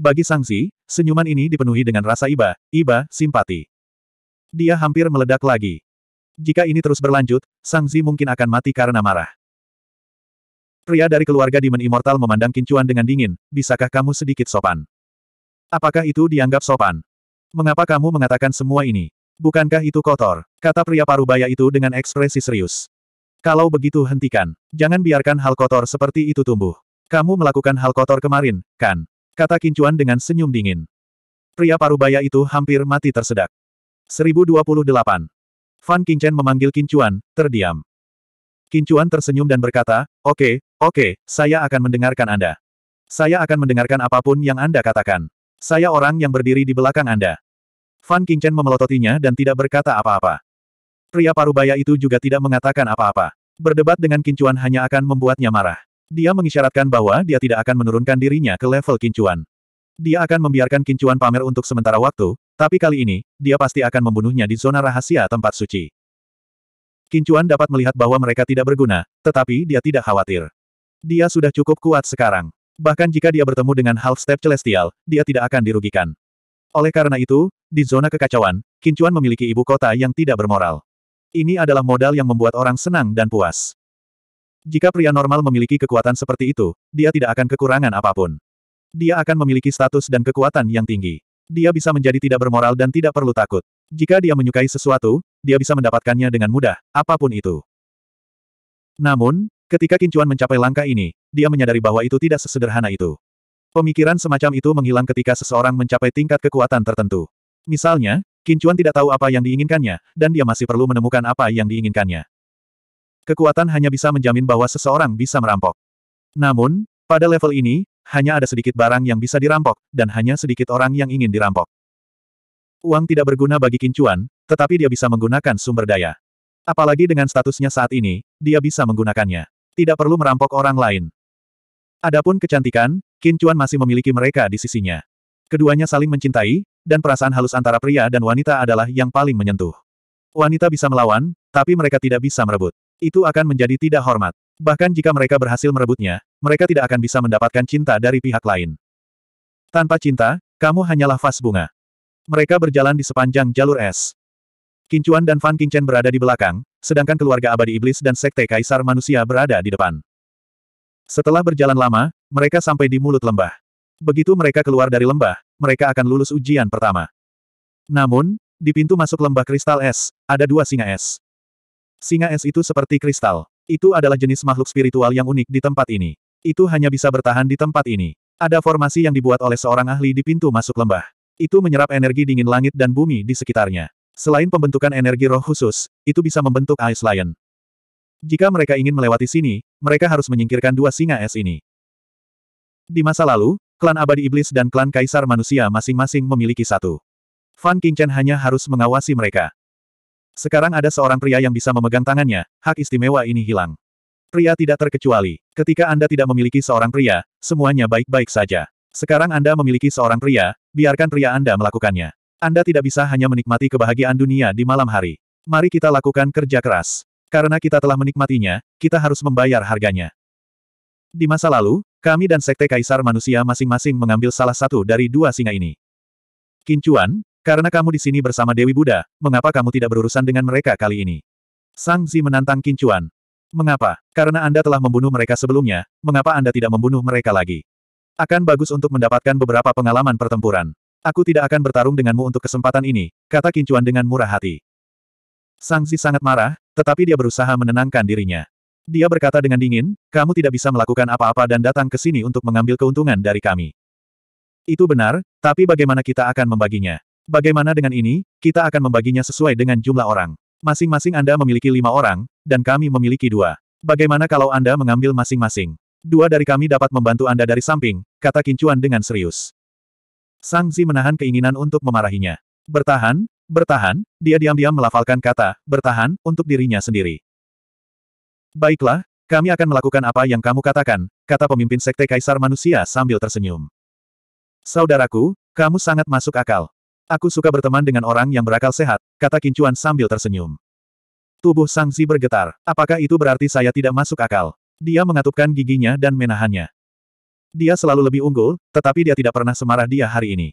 Bagi Sangsi, senyuman ini dipenuhi dengan rasa iba, iba, simpati. Dia hampir meledak lagi. Jika ini terus berlanjut, Sangsi mungkin akan mati karena marah. Pria dari keluarga Demon Immortal memandang Kincuan dengan dingin, bisakah kamu sedikit sopan? Apakah itu dianggap sopan? Mengapa kamu mengatakan semua ini? Bukankah itu kotor? Kata pria parubaya itu dengan ekspresi serius. Kalau begitu hentikan. Jangan biarkan hal kotor seperti itu tumbuh. Kamu melakukan hal kotor kemarin, kan? Kata Kincuan dengan senyum dingin. Pria parubaya itu hampir mati tersedak. 1028. Fan Kincen memanggil Kincuan, terdiam. Kincuan tersenyum dan berkata, oke, okay, oke, okay, saya akan mendengarkan Anda. Saya akan mendengarkan apapun yang Anda katakan. Saya orang yang berdiri di belakang Anda. Fan Qingchen memelototinya dan tidak berkata apa-apa. Pria parubaya itu juga tidak mengatakan apa-apa. Berdebat dengan Kincuan hanya akan membuatnya marah. Dia mengisyaratkan bahwa dia tidak akan menurunkan dirinya ke level Kincuan. Dia akan membiarkan Kincuan pamer untuk sementara waktu, tapi kali ini, dia pasti akan membunuhnya di zona rahasia tempat suci. Kincuan dapat melihat bahwa mereka tidak berguna, tetapi dia tidak khawatir. Dia sudah cukup kuat sekarang. Bahkan jika dia bertemu dengan Half Step Celestial, dia tidak akan dirugikan. Oleh karena itu, di zona kekacauan, Kincuan memiliki ibu kota yang tidak bermoral. Ini adalah modal yang membuat orang senang dan puas. Jika pria normal memiliki kekuatan seperti itu, dia tidak akan kekurangan apapun. Dia akan memiliki status dan kekuatan yang tinggi. Dia bisa menjadi tidak bermoral dan tidak perlu takut. Jika dia menyukai sesuatu, dia bisa mendapatkannya dengan mudah, apapun itu. Namun, ketika Kincuan mencapai langkah ini, dia menyadari bahwa itu tidak sesederhana itu. Pemikiran semacam itu menghilang ketika seseorang mencapai tingkat kekuatan tertentu. Misalnya, Kincuan tidak tahu apa yang diinginkannya, dan dia masih perlu menemukan apa yang diinginkannya. Kekuatan hanya bisa menjamin bahwa seseorang bisa merampok. Namun, pada level ini, hanya ada sedikit barang yang bisa dirampok, dan hanya sedikit orang yang ingin dirampok. Uang tidak berguna bagi Kincuan, tetapi dia bisa menggunakan sumber daya. Apalagi dengan statusnya saat ini, dia bisa menggunakannya. Tidak perlu merampok orang lain. Adapun kecantikan, Kincuan masih memiliki mereka di sisinya. Keduanya saling mencintai, dan perasaan halus antara pria dan wanita adalah yang paling menyentuh. Wanita bisa melawan, tapi mereka tidak bisa merebut. Itu akan menjadi tidak hormat. Bahkan jika mereka berhasil merebutnya, mereka tidak akan bisa mendapatkan cinta dari pihak lain. Tanpa cinta, kamu hanyalah vas bunga. Mereka berjalan di sepanjang jalur es. Kincuan dan Fan Kingchen berada di belakang, sedangkan keluarga abadi iblis dan sekte kaisar manusia berada di depan. Setelah berjalan lama, mereka sampai di mulut lembah. Begitu mereka keluar dari lembah, mereka akan lulus ujian pertama. Namun, di pintu masuk lembah kristal es, ada dua singa es. Singa es itu seperti kristal. Itu adalah jenis makhluk spiritual yang unik di tempat ini. Itu hanya bisa bertahan di tempat ini. Ada formasi yang dibuat oleh seorang ahli di pintu masuk lembah. Itu menyerap energi dingin langit dan bumi di sekitarnya. Selain pembentukan energi roh khusus, itu bisa membentuk Ice Lion. Jika mereka ingin melewati sini, mereka harus menyingkirkan dua singa es ini. Di masa lalu, klan abadi iblis dan klan kaisar manusia masing-masing memiliki satu. Fan Qingchen hanya harus mengawasi mereka. Sekarang ada seorang pria yang bisa memegang tangannya, hak istimewa ini hilang. Pria tidak terkecuali. Ketika Anda tidak memiliki seorang pria, semuanya baik-baik saja. Sekarang Anda memiliki seorang pria, biarkan pria Anda melakukannya. Anda tidak bisa hanya menikmati kebahagiaan dunia di malam hari. Mari kita lakukan kerja keras. Karena kita telah menikmatinya, kita harus membayar harganya. Di masa lalu, kami dan Sekte Kaisar Manusia masing-masing mengambil salah satu dari dua singa ini. Kincuan, karena kamu di sini bersama Dewi Buddha, mengapa kamu tidak berurusan dengan mereka kali ini? Sang Zi menantang Kincuan. Mengapa? Karena Anda telah membunuh mereka sebelumnya, mengapa Anda tidak membunuh mereka lagi? Akan bagus untuk mendapatkan beberapa pengalaman pertempuran. Aku tidak akan bertarung denganmu untuk kesempatan ini, kata Kincuan dengan murah hati. Sangzi sangat marah, tetapi dia berusaha menenangkan dirinya. Dia berkata dengan dingin, kamu tidak bisa melakukan apa-apa dan datang ke sini untuk mengambil keuntungan dari kami. Itu benar, tapi bagaimana kita akan membaginya? Bagaimana dengan ini, kita akan membaginya sesuai dengan jumlah orang. Masing-masing Anda memiliki lima orang, dan kami memiliki dua. Bagaimana kalau Anda mengambil masing-masing? Dua dari kami dapat membantu Anda dari samping, kata Kincuan dengan serius. Sang Zi menahan keinginan untuk memarahinya. Bertahan, bertahan, dia diam-diam melafalkan kata, bertahan, untuk dirinya sendiri. Baiklah, kami akan melakukan apa yang kamu katakan, kata pemimpin Sekte Kaisar Manusia sambil tersenyum. Saudaraku, kamu sangat masuk akal. Aku suka berteman dengan orang yang berakal sehat, kata Kincuan sambil tersenyum. Tubuh Sang Zi bergetar. Apakah itu berarti saya tidak masuk akal? Dia mengatupkan giginya dan menahannya. Dia selalu lebih unggul, tetapi dia tidak pernah semarah dia hari ini.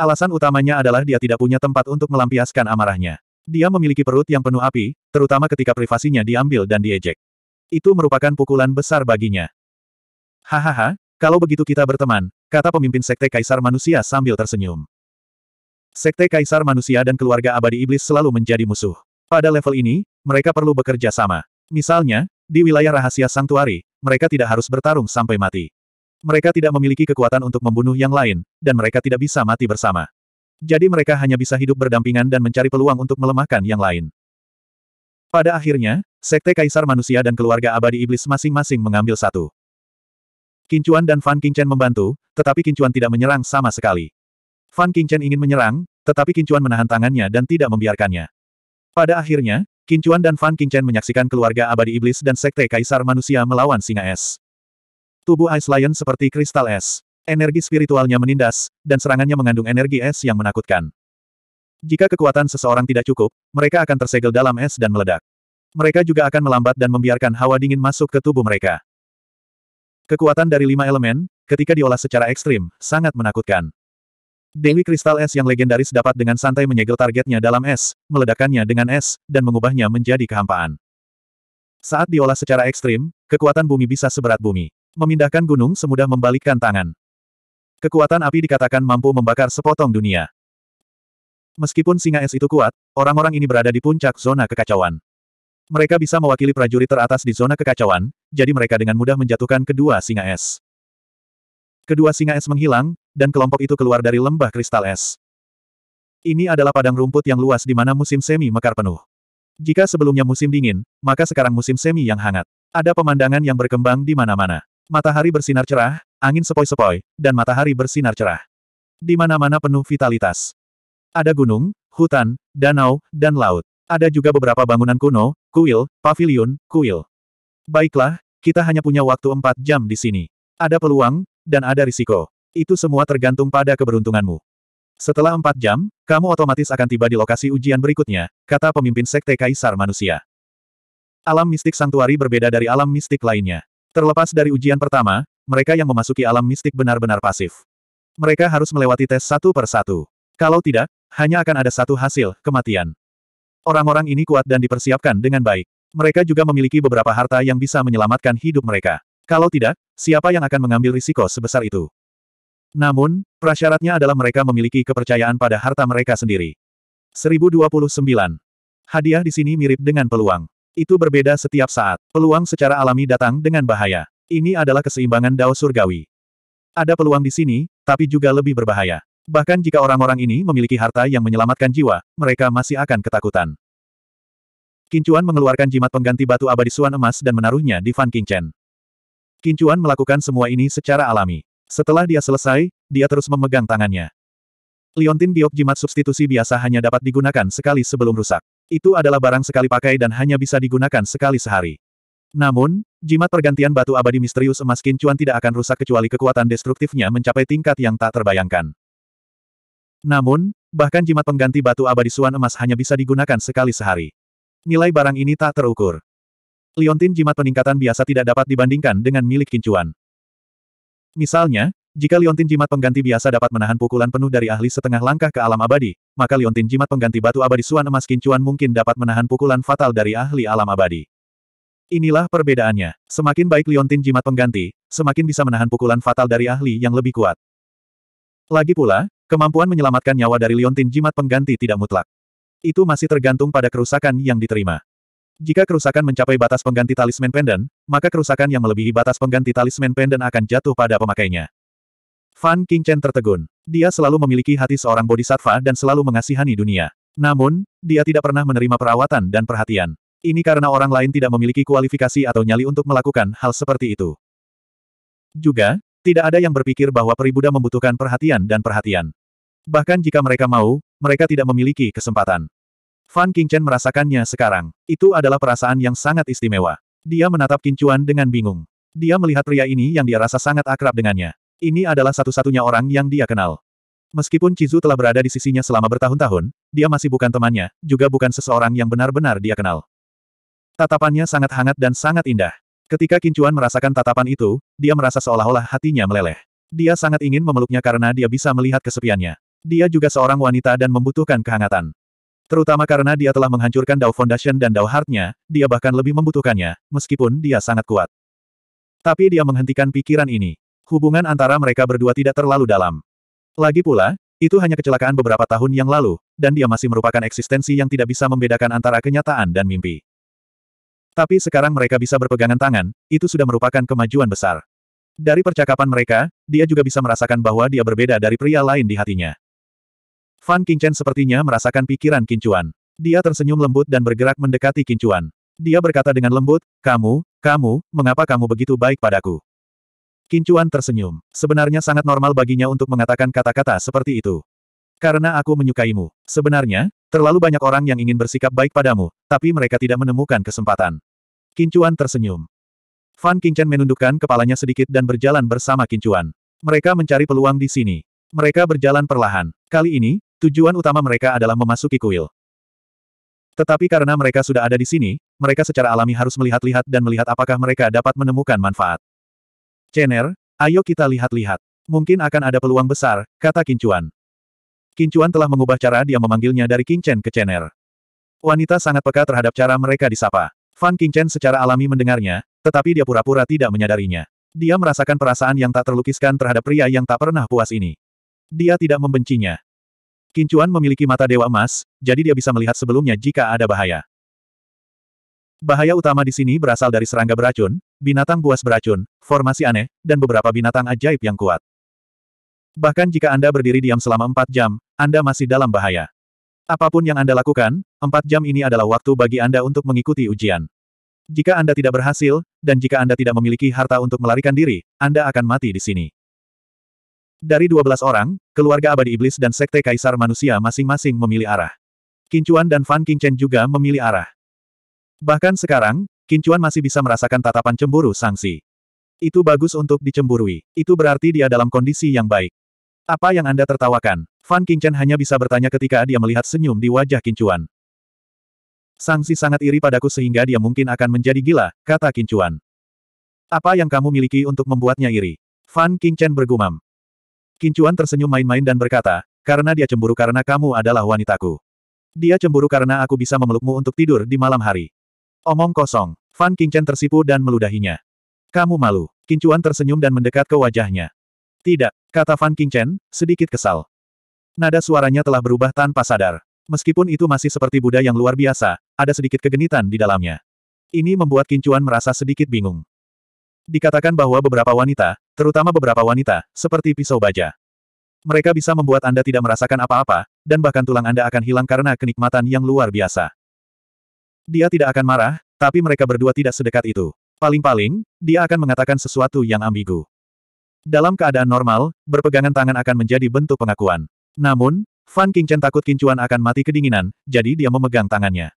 Alasan utamanya adalah dia tidak punya tempat untuk melampiaskan amarahnya. Dia memiliki perut yang penuh api, terutama ketika privasinya diambil dan diejek. Itu merupakan pukulan besar baginya. Hahaha, kalau begitu kita berteman, kata pemimpin Sekte Kaisar Manusia sambil tersenyum. Sekte Kaisar Manusia dan keluarga abadi iblis selalu menjadi musuh. Pada level ini, mereka perlu bekerja sama. Misalnya, di wilayah rahasia Sanktuari, mereka tidak harus bertarung sampai mati. Mereka tidak memiliki kekuatan untuk membunuh yang lain, dan mereka tidak bisa mati bersama. Jadi mereka hanya bisa hidup berdampingan dan mencari peluang untuk melemahkan yang lain. Pada akhirnya, Sekte Kaisar Manusia dan keluarga abadi iblis masing-masing mengambil satu. Kincuan dan Fan Kingchen membantu, tetapi Kincuan tidak menyerang sama sekali. Fan Kingchen ingin menyerang, tetapi Kincuan menahan tangannya dan tidak membiarkannya. Pada akhirnya, Kincuan dan Fan Qingchen menyaksikan keluarga abadi iblis dan sekte kaisar manusia melawan singa es. Tubuh Ice Lion seperti kristal es. Energi spiritualnya menindas, dan serangannya mengandung energi es yang menakutkan. Jika kekuatan seseorang tidak cukup, mereka akan tersegel dalam es dan meledak. Mereka juga akan melambat dan membiarkan hawa dingin masuk ke tubuh mereka. Kekuatan dari lima elemen, ketika diolah secara ekstrim, sangat menakutkan. Dewi Kristal Es yang legendaris dapat dengan santai menyegel targetnya dalam es, meledakannya dengan es, dan mengubahnya menjadi kehampaan. Saat diolah secara ekstrim, kekuatan bumi bisa seberat bumi. Memindahkan gunung semudah membalikkan tangan. Kekuatan api dikatakan mampu membakar sepotong dunia. Meskipun singa es itu kuat, orang-orang ini berada di puncak zona kekacauan. Mereka bisa mewakili prajurit teratas di zona kekacauan, jadi mereka dengan mudah menjatuhkan kedua singa es. Kedua singa es menghilang, dan kelompok itu keluar dari lembah kristal es. Ini adalah padang rumput yang luas di mana musim semi mekar penuh. Jika sebelumnya musim dingin, maka sekarang musim semi yang hangat. Ada pemandangan yang berkembang di mana-mana. Matahari bersinar cerah, angin sepoi-sepoi, dan matahari bersinar cerah. Di mana-mana penuh vitalitas. Ada gunung, hutan, danau, dan laut. Ada juga beberapa bangunan kuno, kuil, pavilion, kuil. Baiklah, kita hanya punya waktu 4 jam di sini. Ada peluang, dan ada risiko. Itu semua tergantung pada keberuntunganmu. Setelah empat jam, kamu otomatis akan tiba di lokasi ujian berikutnya, kata pemimpin Sekte Kaisar Manusia. Alam mistik Santuari berbeda dari alam mistik lainnya. Terlepas dari ujian pertama, mereka yang memasuki alam mistik benar-benar pasif. Mereka harus melewati tes satu per satu. Kalau tidak, hanya akan ada satu hasil, kematian. Orang-orang ini kuat dan dipersiapkan dengan baik. Mereka juga memiliki beberapa harta yang bisa menyelamatkan hidup mereka. Kalau tidak, siapa yang akan mengambil risiko sebesar itu? Namun, prasyaratnya adalah mereka memiliki kepercayaan pada harta mereka sendiri. 1029. Hadiah di sini mirip dengan peluang. Itu berbeda setiap saat. Peluang secara alami datang dengan bahaya. Ini adalah keseimbangan dao surgawi. Ada peluang di sini, tapi juga lebih berbahaya. Bahkan jika orang-orang ini memiliki harta yang menyelamatkan jiwa, mereka masih akan ketakutan. Kincuan mengeluarkan jimat pengganti batu abadi suan emas dan menaruhnya di Fan Kingchen. Kincuan melakukan semua ini secara alami. Setelah dia selesai, dia terus memegang tangannya. Liontin giok jimat substitusi biasa hanya dapat digunakan sekali sebelum rusak. Itu adalah barang sekali pakai dan hanya bisa digunakan sekali sehari. Namun, jimat pergantian batu abadi misterius emas kincuan tidak akan rusak kecuali kekuatan destruktifnya mencapai tingkat yang tak terbayangkan. Namun, bahkan jimat pengganti batu abadi suan emas hanya bisa digunakan sekali sehari. Nilai barang ini tak terukur. Liontin jimat peningkatan biasa tidak dapat dibandingkan dengan milik kincuan. Misalnya, jika liontin jimat pengganti biasa dapat menahan pukulan penuh dari ahli setengah langkah ke alam abadi, maka liontin jimat pengganti batu abadi suan emas kincuan mungkin dapat menahan pukulan fatal dari ahli alam abadi. Inilah perbedaannya. Semakin baik liontin jimat pengganti, semakin bisa menahan pukulan fatal dari ahli yang lebih kuat. Lagi pula, kemampuan menyelamatkan nyawa dari liontin jimat pengganti tidak mutlak. Itu masih tergantung pada kerusakan yang diterima. Jika kerusakan mencapai batas pengganti talisman pendant, maka kerusakan yang melebihi batas pengganti talisman pendant akan jatuh pada pemakainya. Fan Qingchen tertegun. Dia selalu memiliki hati seorang bodhisattva dan selalu mengasihani dunia. Namun, dia tidak pernah menerima perawatan dan perhatian. Ini karena orang lain tidak memiliki kualifikasi atau nyali untuk melakukan hal seperti itu. Juga, tidak ada yang berpikir bahwa peribuda membutuhkan perhatian dan perhatian. Bahkan jika mereka mau, mereka tidak memiliki kesempatan. Fan Qingchen merasakannya sekarang. Itu adalah perasaan yang sangat istimewa. Dia menatap Kincuan dengan bingung. Dia melihat pria ini yang dia rasa sangat akrab dengannya. Ini adalah satu-satunya orang yang dia kenal. Meskipun Cizu telah berada di sisinya selama bertahun-tahun, dia masih bukan temannya, juga bukan seseorang yang benar-benar dia kenal. Tatapannya sangat hangat dan sangat indah. Ketika Kincuan merasakan tatapan itu, dia merasa seolah-olah hatinya meleleh. Dia sangat ingin memeluknya karena dia bisa melihat kesepiannya. Dia juga seorang wanita dan membutuhkan kehangatan. Terutama karena dia telah menghancurkan Dao Foundation dan Dao Heart-nya, dia bahkan lebih membutuhkannya, meskipun dia sangat kuat. Tapi dia menghentikan pikiran ini. Hubungan antara mereka berdua tidak terlalu dalam. Lagi pula, itu hanya kecelakaan beberapa tahun yang lalu, dan dia masih merupakan eksistensi yang tidak bisa membedakan antara kenyataan dan mimpi. Tapi sekarang mereka bisa berpegangan tangan, itu sudah merupakan kemajuan besar. Dari percakapan mereka, dia juga bisa merasakan bahwa dia berbeda dari pria lain di hatinya. Fan Qingchen sepertinya merasakan pikiran Kincuan. Dia tersenyum lembut dan bergerak mendekati Kincuan. Dia berkata dengan lembut, kamu, kamu, mengapa kamu begitu baik padaku? Kincuan tersenyum. Sebenarnya sangat normal baginya untuk mengatakan kata-kata seperti itu. Karena aku menyukaimu. Sebenarnya, terlalu banyak orang yang ingin bersikap baik padamu, tapi mereka tidak menemukan kesempatan. Kincuan tersenyum. Fan Qingchen menundukkan kepalanya sedikit dan berjalan bersama Kincuan. Mereka mencari peluang di sini. Mereka berjalan perlahan. Kali ini, Tujuan utama mereka adalah memasuki kuil. Tetapi karena mereka sudah ada di sini, mereka secara alami harus melihat-lihat dan melihat apakah mereka dapat menemukan manfaat. Cener, ayo kita lihat-lihat. Mungkin akan ada peluang besar, kata Kincuan. Kincuan telah mengubah cara dia memanggilnya dari Kincen ke Cener. Wanita sangat peka terhadap cara mereka disapa. Fan Kincen secara alami mendengarnya, tetapi dia pura-pura tidak menyadarinya. Dia merasakan perasaan yang tak terlukiskan terhadap pria yang tak pernah puas ini. Dia tidak membencinya. Kincuan memiliki mata dewa emas, jadi dia bisa melihat sebelumnya jika ada bahaya. Bahaya utama di sini berasal dari serangga beracun, binatang buas beracun, formasi aneh, dan beberapa binatang ajaib yang kuat. Bahkan jika Anda berdiri diam selama empat jam, Anda masih dalam bahaya. Apapun yang Anda lakukan, empat jam ini adalah waktu bagi Anda untuk mengikuti ujian. Jika Anda tidak berhasil, dan jika Anda tidak memiliki harta untuk melarikan diri, Anda akan mati di sini. Dari 12 orang, keluarga abadi iblis dan sekte kaisar manusia masing-masing memilih arah. Kincuan dan Fan Qingchen juga memilih arah. Bahkan sekarang, Kincuan masih bisa merasakan tatapan cemburu sangsi. Itu bagus untuk dicemburui. Itu berarti dia dalam kondisi yang baik. Apa yang Anda tertawakan? Fan Qingchen hanya bisa bertanya ketika dia melihat senyum di wajah Kincuan. Sangsi sangat iri padaku sehingga dia mungkin akan menjadi gila, kata Kincuan. Apa yang kamu miliki untuk membuatnya iri? Fan Qingchen bergumam. Kincuan tersenyum main-main dan berkata, karena dia cemburu karena kamu adalah wanitaku. Dia cemburu karena aku bisa memelukmu untuk tidur di malam hari. Omong kosong. Fan Qingchen tersipu dan meludahinya. Kamu malu. Kincuan tersenyum dan mendekat ke wajahnya. Tidak, kata Fan Qingchen, sedikit kesal. Nada suaranya telah berubah tanpa sadar. Meskipun itu masih seperti Buddha yang luar biasa, ada sedikit kegenitan di dalamnya. Ini membuat Kincuan merasa sedikit bingung. Dikatakan bahwa beberapa wanita, terutama beberapa wanita, seperti pisau baja. Mereka bisa membuat Anda tidak merasakan apa-apa, dan bahkan tulang Anda akan hilang karena kenikmatan yang luar biasa. Dia tidak akan marah, tapi mereka berdua tidak sedekat itu. Paling-paling, dia akan mengatakan sesuatu yang ambigu. Dalam keadaan normal, berpegangan tangan akan menjadi bentuk pengakuan. Namun, Fan Qingchen takut Kincuan akan mati kedinginan, jadi dia memegang tangannya.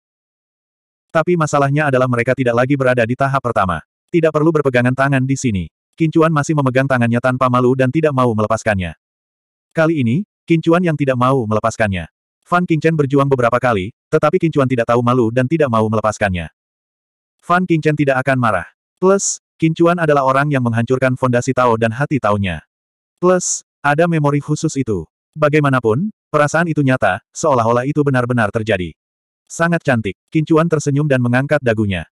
Tapi masalahnya adalah mereka tidak lagi berada di tahap pertama. Tidak perlu berpegangan tangan di sini. Kincuan masih memegang tangannya tanpa malu dan tidak mau melepaskannya. Kali ini, Kincuan yang tidak mau melepaskannya. Fan Qingchen berjuang beberapa kali, tetapi Kincuan tidak tahu malu dan tidak mau melepaskannya. Fan Qingchen tidak akan marah. Plus, Kincuan adalah orang yang menghancurkan fondasi Tao dan hati tao Plus, ada memori khusus itu. Bagaimanapun, perasaan itu nyata, seolah-olah itu benar-benar terjadi. Sangat cantik, Kincuan tersenyum dan mengangkat dagunya.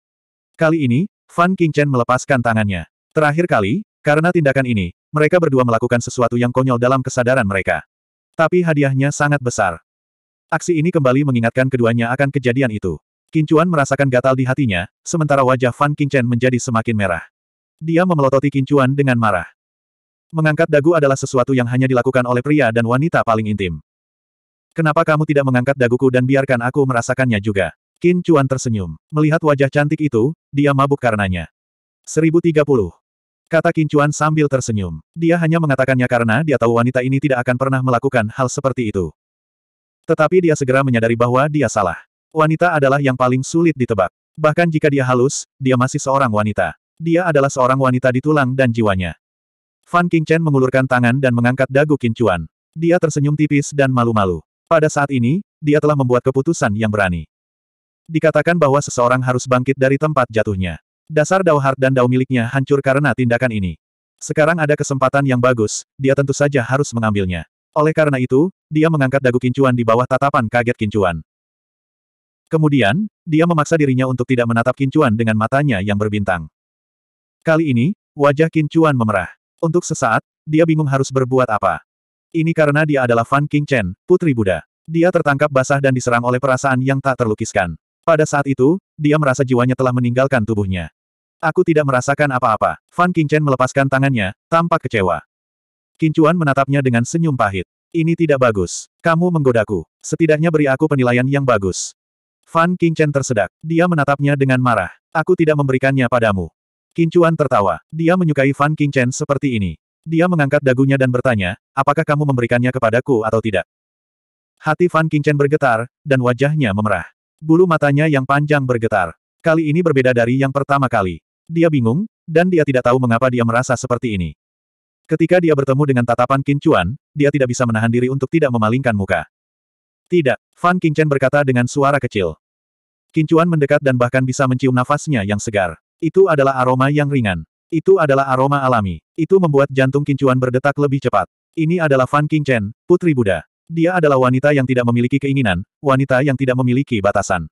Kali ini, Fan Qingchen melepaskan tangannya. Terakhir kali, karena tindakan ini, mereka berdua melakukan sesuatu yang konyol dalam kesadaran mereka. Tapi hadiahnya sangat besar. Aksi ini kembali mengingatkan keduanya akan kejadian itu. Kincuan merasakan gatal di hatinya, sementara wajah Fan Qingchen menjadi semakin merah. Dia memelototi Kincuan dengan marah. Mengangkat dagu adalah sesuatu yang hanya dilakukan oleh pria dan wanita paling intim. Kenapa kamu tidak mengangkat daguku dan biarkan aku merasakannya juga? Kincuan tersenyum. Melihat wajah cantik itu, dia mabuk karenanya. 1030. Kata Kincuan sambil tersenyum. Dia hanya mengatakannya karena dia tahu wanita ini tidak akan pernah melakukan hal seperti itu. Tetapi dia segera menyadari bahwa dia salah. Wanita adalah yang paling sulit ditebak. Bahkan jika dia halus, dia masih seorang wanita. Dia adalah seorang wanita di tulang dan jiwanya. Fan Qingchen mengulurkan tangan dan mengangkat dagu Kincuan. Dia tersenyum tipis dan malu-malu. Pada saat ini, dia telah membuat keputusan yang berani. Dikatakan bahwa seseorang harus bangkit dari tempat jatuhnya. Dasar Dao dan Dao miliknya hancur karena tindakan ini. Sekarang ada kesempatan yang bagus, dia tentu saja harus mengambilnya. Oleh karena itu, dia mengangkat dagu kincuan di bawah tatapan kaget kincuan. Kemudian, dia memaksa dirinya untuk tidak menatap kincuan dengan matanya yang berbintang. Kali ini, wajah kincuan memerah. Untuk sesaat, dia bingung harus berbuat apa. Ini karena dia adalah Fan King Chen, putri Buddha. Dia tertangkap basah dan diserang oleh perasaan yang tak terlukiskan. Pada saat itu, dia merasa jiwanya telah meninggalkan tubuhnya. Aku tidak merasakan apa-apa. Fan Qingchen melepaskan tangannya, tampak kecewa. Kincuan menatapnya dengan senyum pahit. Ini tidak bagus. Kamu menggodaku. Setidaknya beri aku penilaian yang bagus. Fan Qingchen tersedak. Dia menatapnya dengan marah. Aku tidak memberikannya padamu. Kincuan tertawa. Dia menyukai Fan Qingchen seperti ini. Dia mengangkat dagunya dan bertanya, apakah kamu memberikannya kepadaku atau tidak? Hati Fan Qingchen bergetar, dan wajahnya memerah. Bulu matanya yang panjang bergetar. Kali ini berbeda dari yang pertama kali. Dia bingung, dan dia tidak tahu mengapa dia merasa seperti ini. Ketika dia bertemu dengan tatapan Kincuan, dia tidak bisa menahan diri untuk tidak memalingkan muka. Tidak, Fan Qingchen berkata dengan suara kecil. Kincuan mendekat dan bahkan bisa mencium nafasnya yang segar. Itu adalah aroma yang ringan. Itu adalah aroma alami. Itu membuat jantung Kincuan berdetak lebih cepat. Ini adalah Fan Qingchen, Putri Buddha. Dia adalah wanita yang tidak memiliki keinginan, wanita yang tidak memiliki batasan.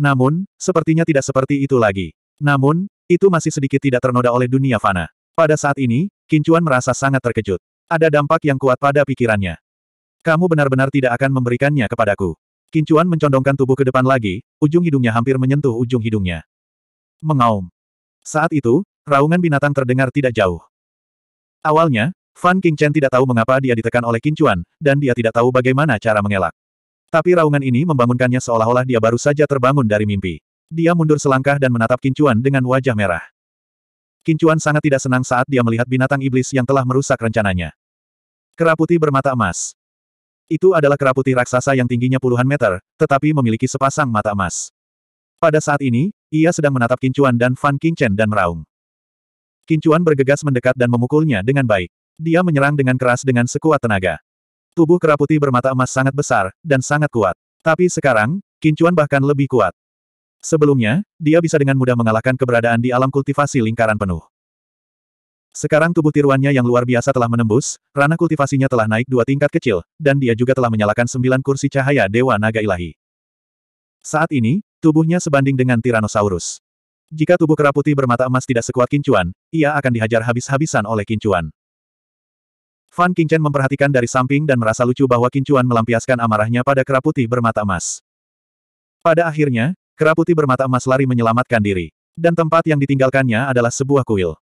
Namun, sepertinya tidak seperti itu lagi. Namun, itu masih sedikit tidak ternoda oleh dunia fana. Pada saat ini, Kincuan merasa sangat terkejut. Ada dampak yang kuat pada pikirannya. Kamu benar-benar tidak akan memberikannya kepadaku. Kincuan mencondongkan tubuh ke depan lagi, ujung hidungnya hampir menyentuh ujung hidungnya. Mengaum. Saat itu, raungan binatang terdengar tidak jauh. Awalnya, Fan King Chen tidak tahu mengapa dia ditekan oleh Qin Chuan, dan dia tidak tahu bagaimana cara mengelak. Tapi raungan ini membangunkannya seolah-olah dia baru saja terbangun dari mimpi. Dia mundur selangkah dan menatap Qin Chuan dengan wajah merah. Qin Chuan sangat tidak senang saat dia melihat binatang iblis yang telah merusak rencananya. Kera putih bermata emas. Itu adalah kera putih raksasa yang tingginya puluhan meter, tetapi memiliki sepasang mata emas. Pada saat ini, ia sedang menatap Qin Chuan dan Fan King Chen dan meraung. Qin Chuan bergegas mendekat dan memukulnya dengan baik. Dia menyerang dengan keras dengan sekuat tenaga. Tubuh kera putih bermata emas sangat besar, dan sangat kuat. Tapi sekarang, Kincuan bahkan lebih kuat. Sebelumnya, dia bisa dengan mudah mengalahkan keberadaan di alam kultivasi lingkaran penuh. Sekarang tubuh tiruannya yang luar biasa telah menembus, ranah kultivasinya telah naik dua tingkat kecil, dan dia juga telah menyalakan sembilan kursi cahaya Dewa Naga Ilahi. Saat ini, tubuhnya sebanding dengan Tyrannosaurus. Jika tubuh keraputi bermata emas tidak sekuat kincuan, ia akan dihajar habis-habisan oleh kincuan. Fan Qingchen memperhatikan dari samping dan merasa lucu bahwa Kincuan melampiaskan amarahnya pada kera putih bermata emas. Pada akhirnya, kera putih bermata emas lari menyelamatkan diri. Dan tempat yang ditinggalkannya adalah sebuah kuil.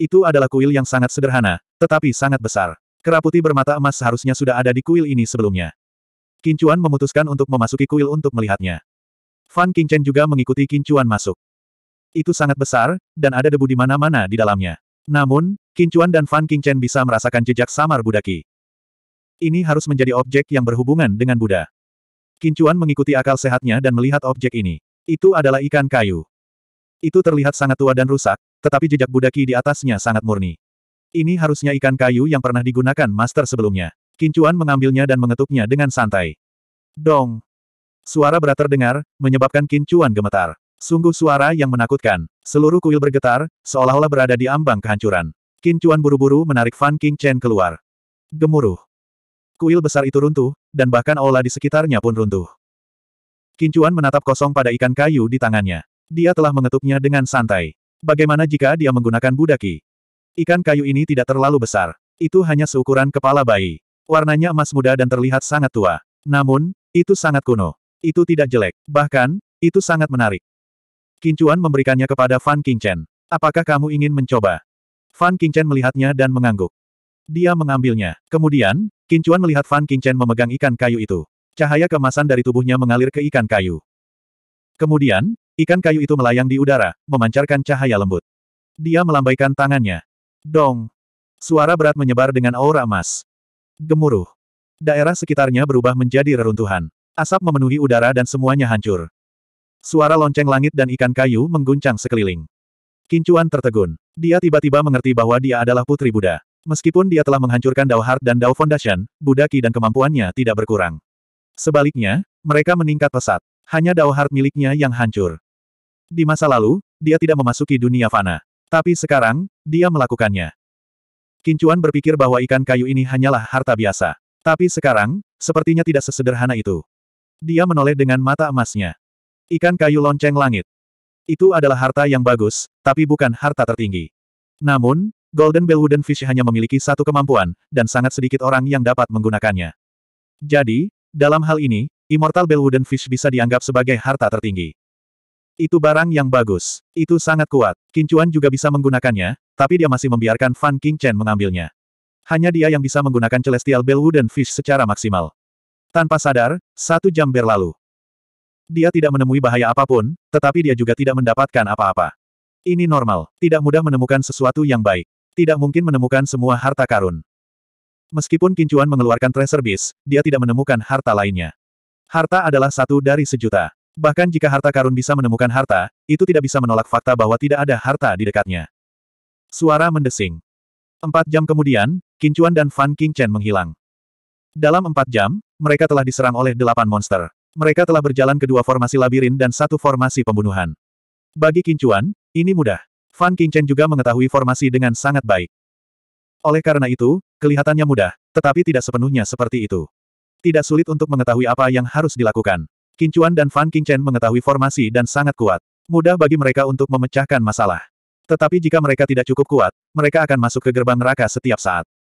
Itu adalah kuil yang sangat sederhana, tetapi sangat besar. Kera putih bermata emas seharusnya sudah ada di kuil ini sebelumnya. Kincuan memutuskan untuk memasuki kuil untuk melihatnya. Fan Qingchen juga mengikuti Kincuan masuk. Itu sangat besar, dan ada debu di mana-mana di dalamnya. Namun, Kincuan dan Fan Qingchen bisa merasakan jejak samar Budaki. Ini harus menjadi objek yang berhubungan dengan Buddha. Kincuan mengikuti akal sehatnya dan melihat objek ini. Itu adalah ikan kayu. Itu terlihat sangat tua dan rusak, tetapi jejak Budaki di atasnya sangat murni. Ini harusnya ikan kayu yang pernah digunakan master sebelumnya. Kincuan mengambilnya dan mengetuknya dengan santai. Dong! Suara berat terdengar, menyebabkan Kincuan gemetar. Sungguh suara yang menakutkan. Seluruh kuil bergetar, seolah-olah berada di ambang kehancuran. Qin Chuan buru-buru menarik Fan King Chen keluar. Gemuruh. Kuil besar itu runtuh, dan bahkan aula di sekitarnya pun runtuh. Qin Chuan menatap kosong pada ikan kayu di tangannya. Dia telah mengetuknya dengan santai. Bagaimana jika dia menggunakan budaki? Ikan kayu ini tidak terlalu besar. Itu hanya seukuran kepala bayi. Warnanya emas muda dan terlihat sangat tua. Namun, itu sangat kuno. Itu tidak jelek. Bahkan, itu sangat menarik. Kincuan memberikannya kepada Fan Qingchen. Apakah kamu ingin mencoba? Fan Qingchen melihatnya dan mengangguk. Dia mengambilnya. Kemudian, Kincuan melihat Fan Qingchen memegang ikan kayu itu. Cahaya kemasan dari tubuhnya mengalir ke ikan kayu. Kemudian, ikan kayu itu melayang di udara, memancarkan cahaya lembut. Dia melambaikan tangannya. Dong! Suara berat menyebar dengan aura emas. Gemuruh. Daerah sekitarnya berubah menjadi reruntuhan. Asap memenuhi udara dan semuanya hancur. Suara lonceng langit dan ikan kayu mengguncang sekeliling. Kincuan tertegun. Dia tiba-tiba mengerti bahwa dia adalah putri Buddha. Meskipun dia telah menghancurkan Dao Heart dan Dao Foundation, Buddha Ki dan kemampuannya tidak berkurang. Sebaliknya, mereka meningkat pesat. Hanya Dao Heart miliknya yang hancur. Di masa lalu, dia tidak memasuki dunia fana. Tapi sekarang, dia melakukannya. Kincuan berpikir bahwa ikan kayu ini hanyalah harta biasa. Tapi sekarang, sepertinya tidak sesederhana itu. Dia menoleh dengan mata emasnya. Ikan kayu lonceng langit. Itu adalah harta yang bagus, tapi bukan harta tertinggi. Namun, Golden Bellwooden Fish hanya memiliki satu kemampuan, dan sangat sedikit orang yang dapat menggunakannya. Jadi, dalam hal ini, Immortal Bellwooden Fish bisa dianggap sebagai harta tertinggi. Itu barang yang bagus. Itu sangat kuat. Kincuan juga bisa menggunakannya, tapi dia masih membiarkan Fan King Chen mengambilnya. Hanya dia yang bisa menggunakan Celestial Bellwooden Fish secara maksimal. Tanpa sadar, satu jam berlalu. Dia tidak menemui bahaya apapun, tetapi dia juga tidak mendapatkan apa-apa. Ini normal, tidak mudah menemukan sesuatu yang baik. Tidak mungkin menemukan semua harta karun. Meskipun Kincuan mengeluarkan treasure beast, dia tidak menemukan harta lainnya. Harta adalah satu dari sejuta. Bahkan jika harta karun bisa menemukan harta, itu tidak bisa menolak fakta bahwa tidak ada harta di dekatnya. Suara mendesing. Empat jam kemudian, Kincuan dan Fan Chen menghilang. Dalam empat jam, mereka telah diserang oleh delapan monster. Mereka telah berjalan kedua formasi labirin dan satu formasi pembunuhan. Bagi Kincuan, ini mudah. Fan Qingchen juga mengetahui formasi dengan sangat baik. Oleh karena itu, kelihatannya mudah, tetapi tidak sepenuhnya seperti itu. Tidak sulit untuk mengetahui apa yang harus dilakukan. Kincuan dan Fan Qingchen mengetahui formasi dan sangat kuat. Mudah bagi mereka untuk memecahkan masalah. Tetapi jika mereka tidak cukup kuat, mereka akan masuk ke gerbang neraka setiap saat.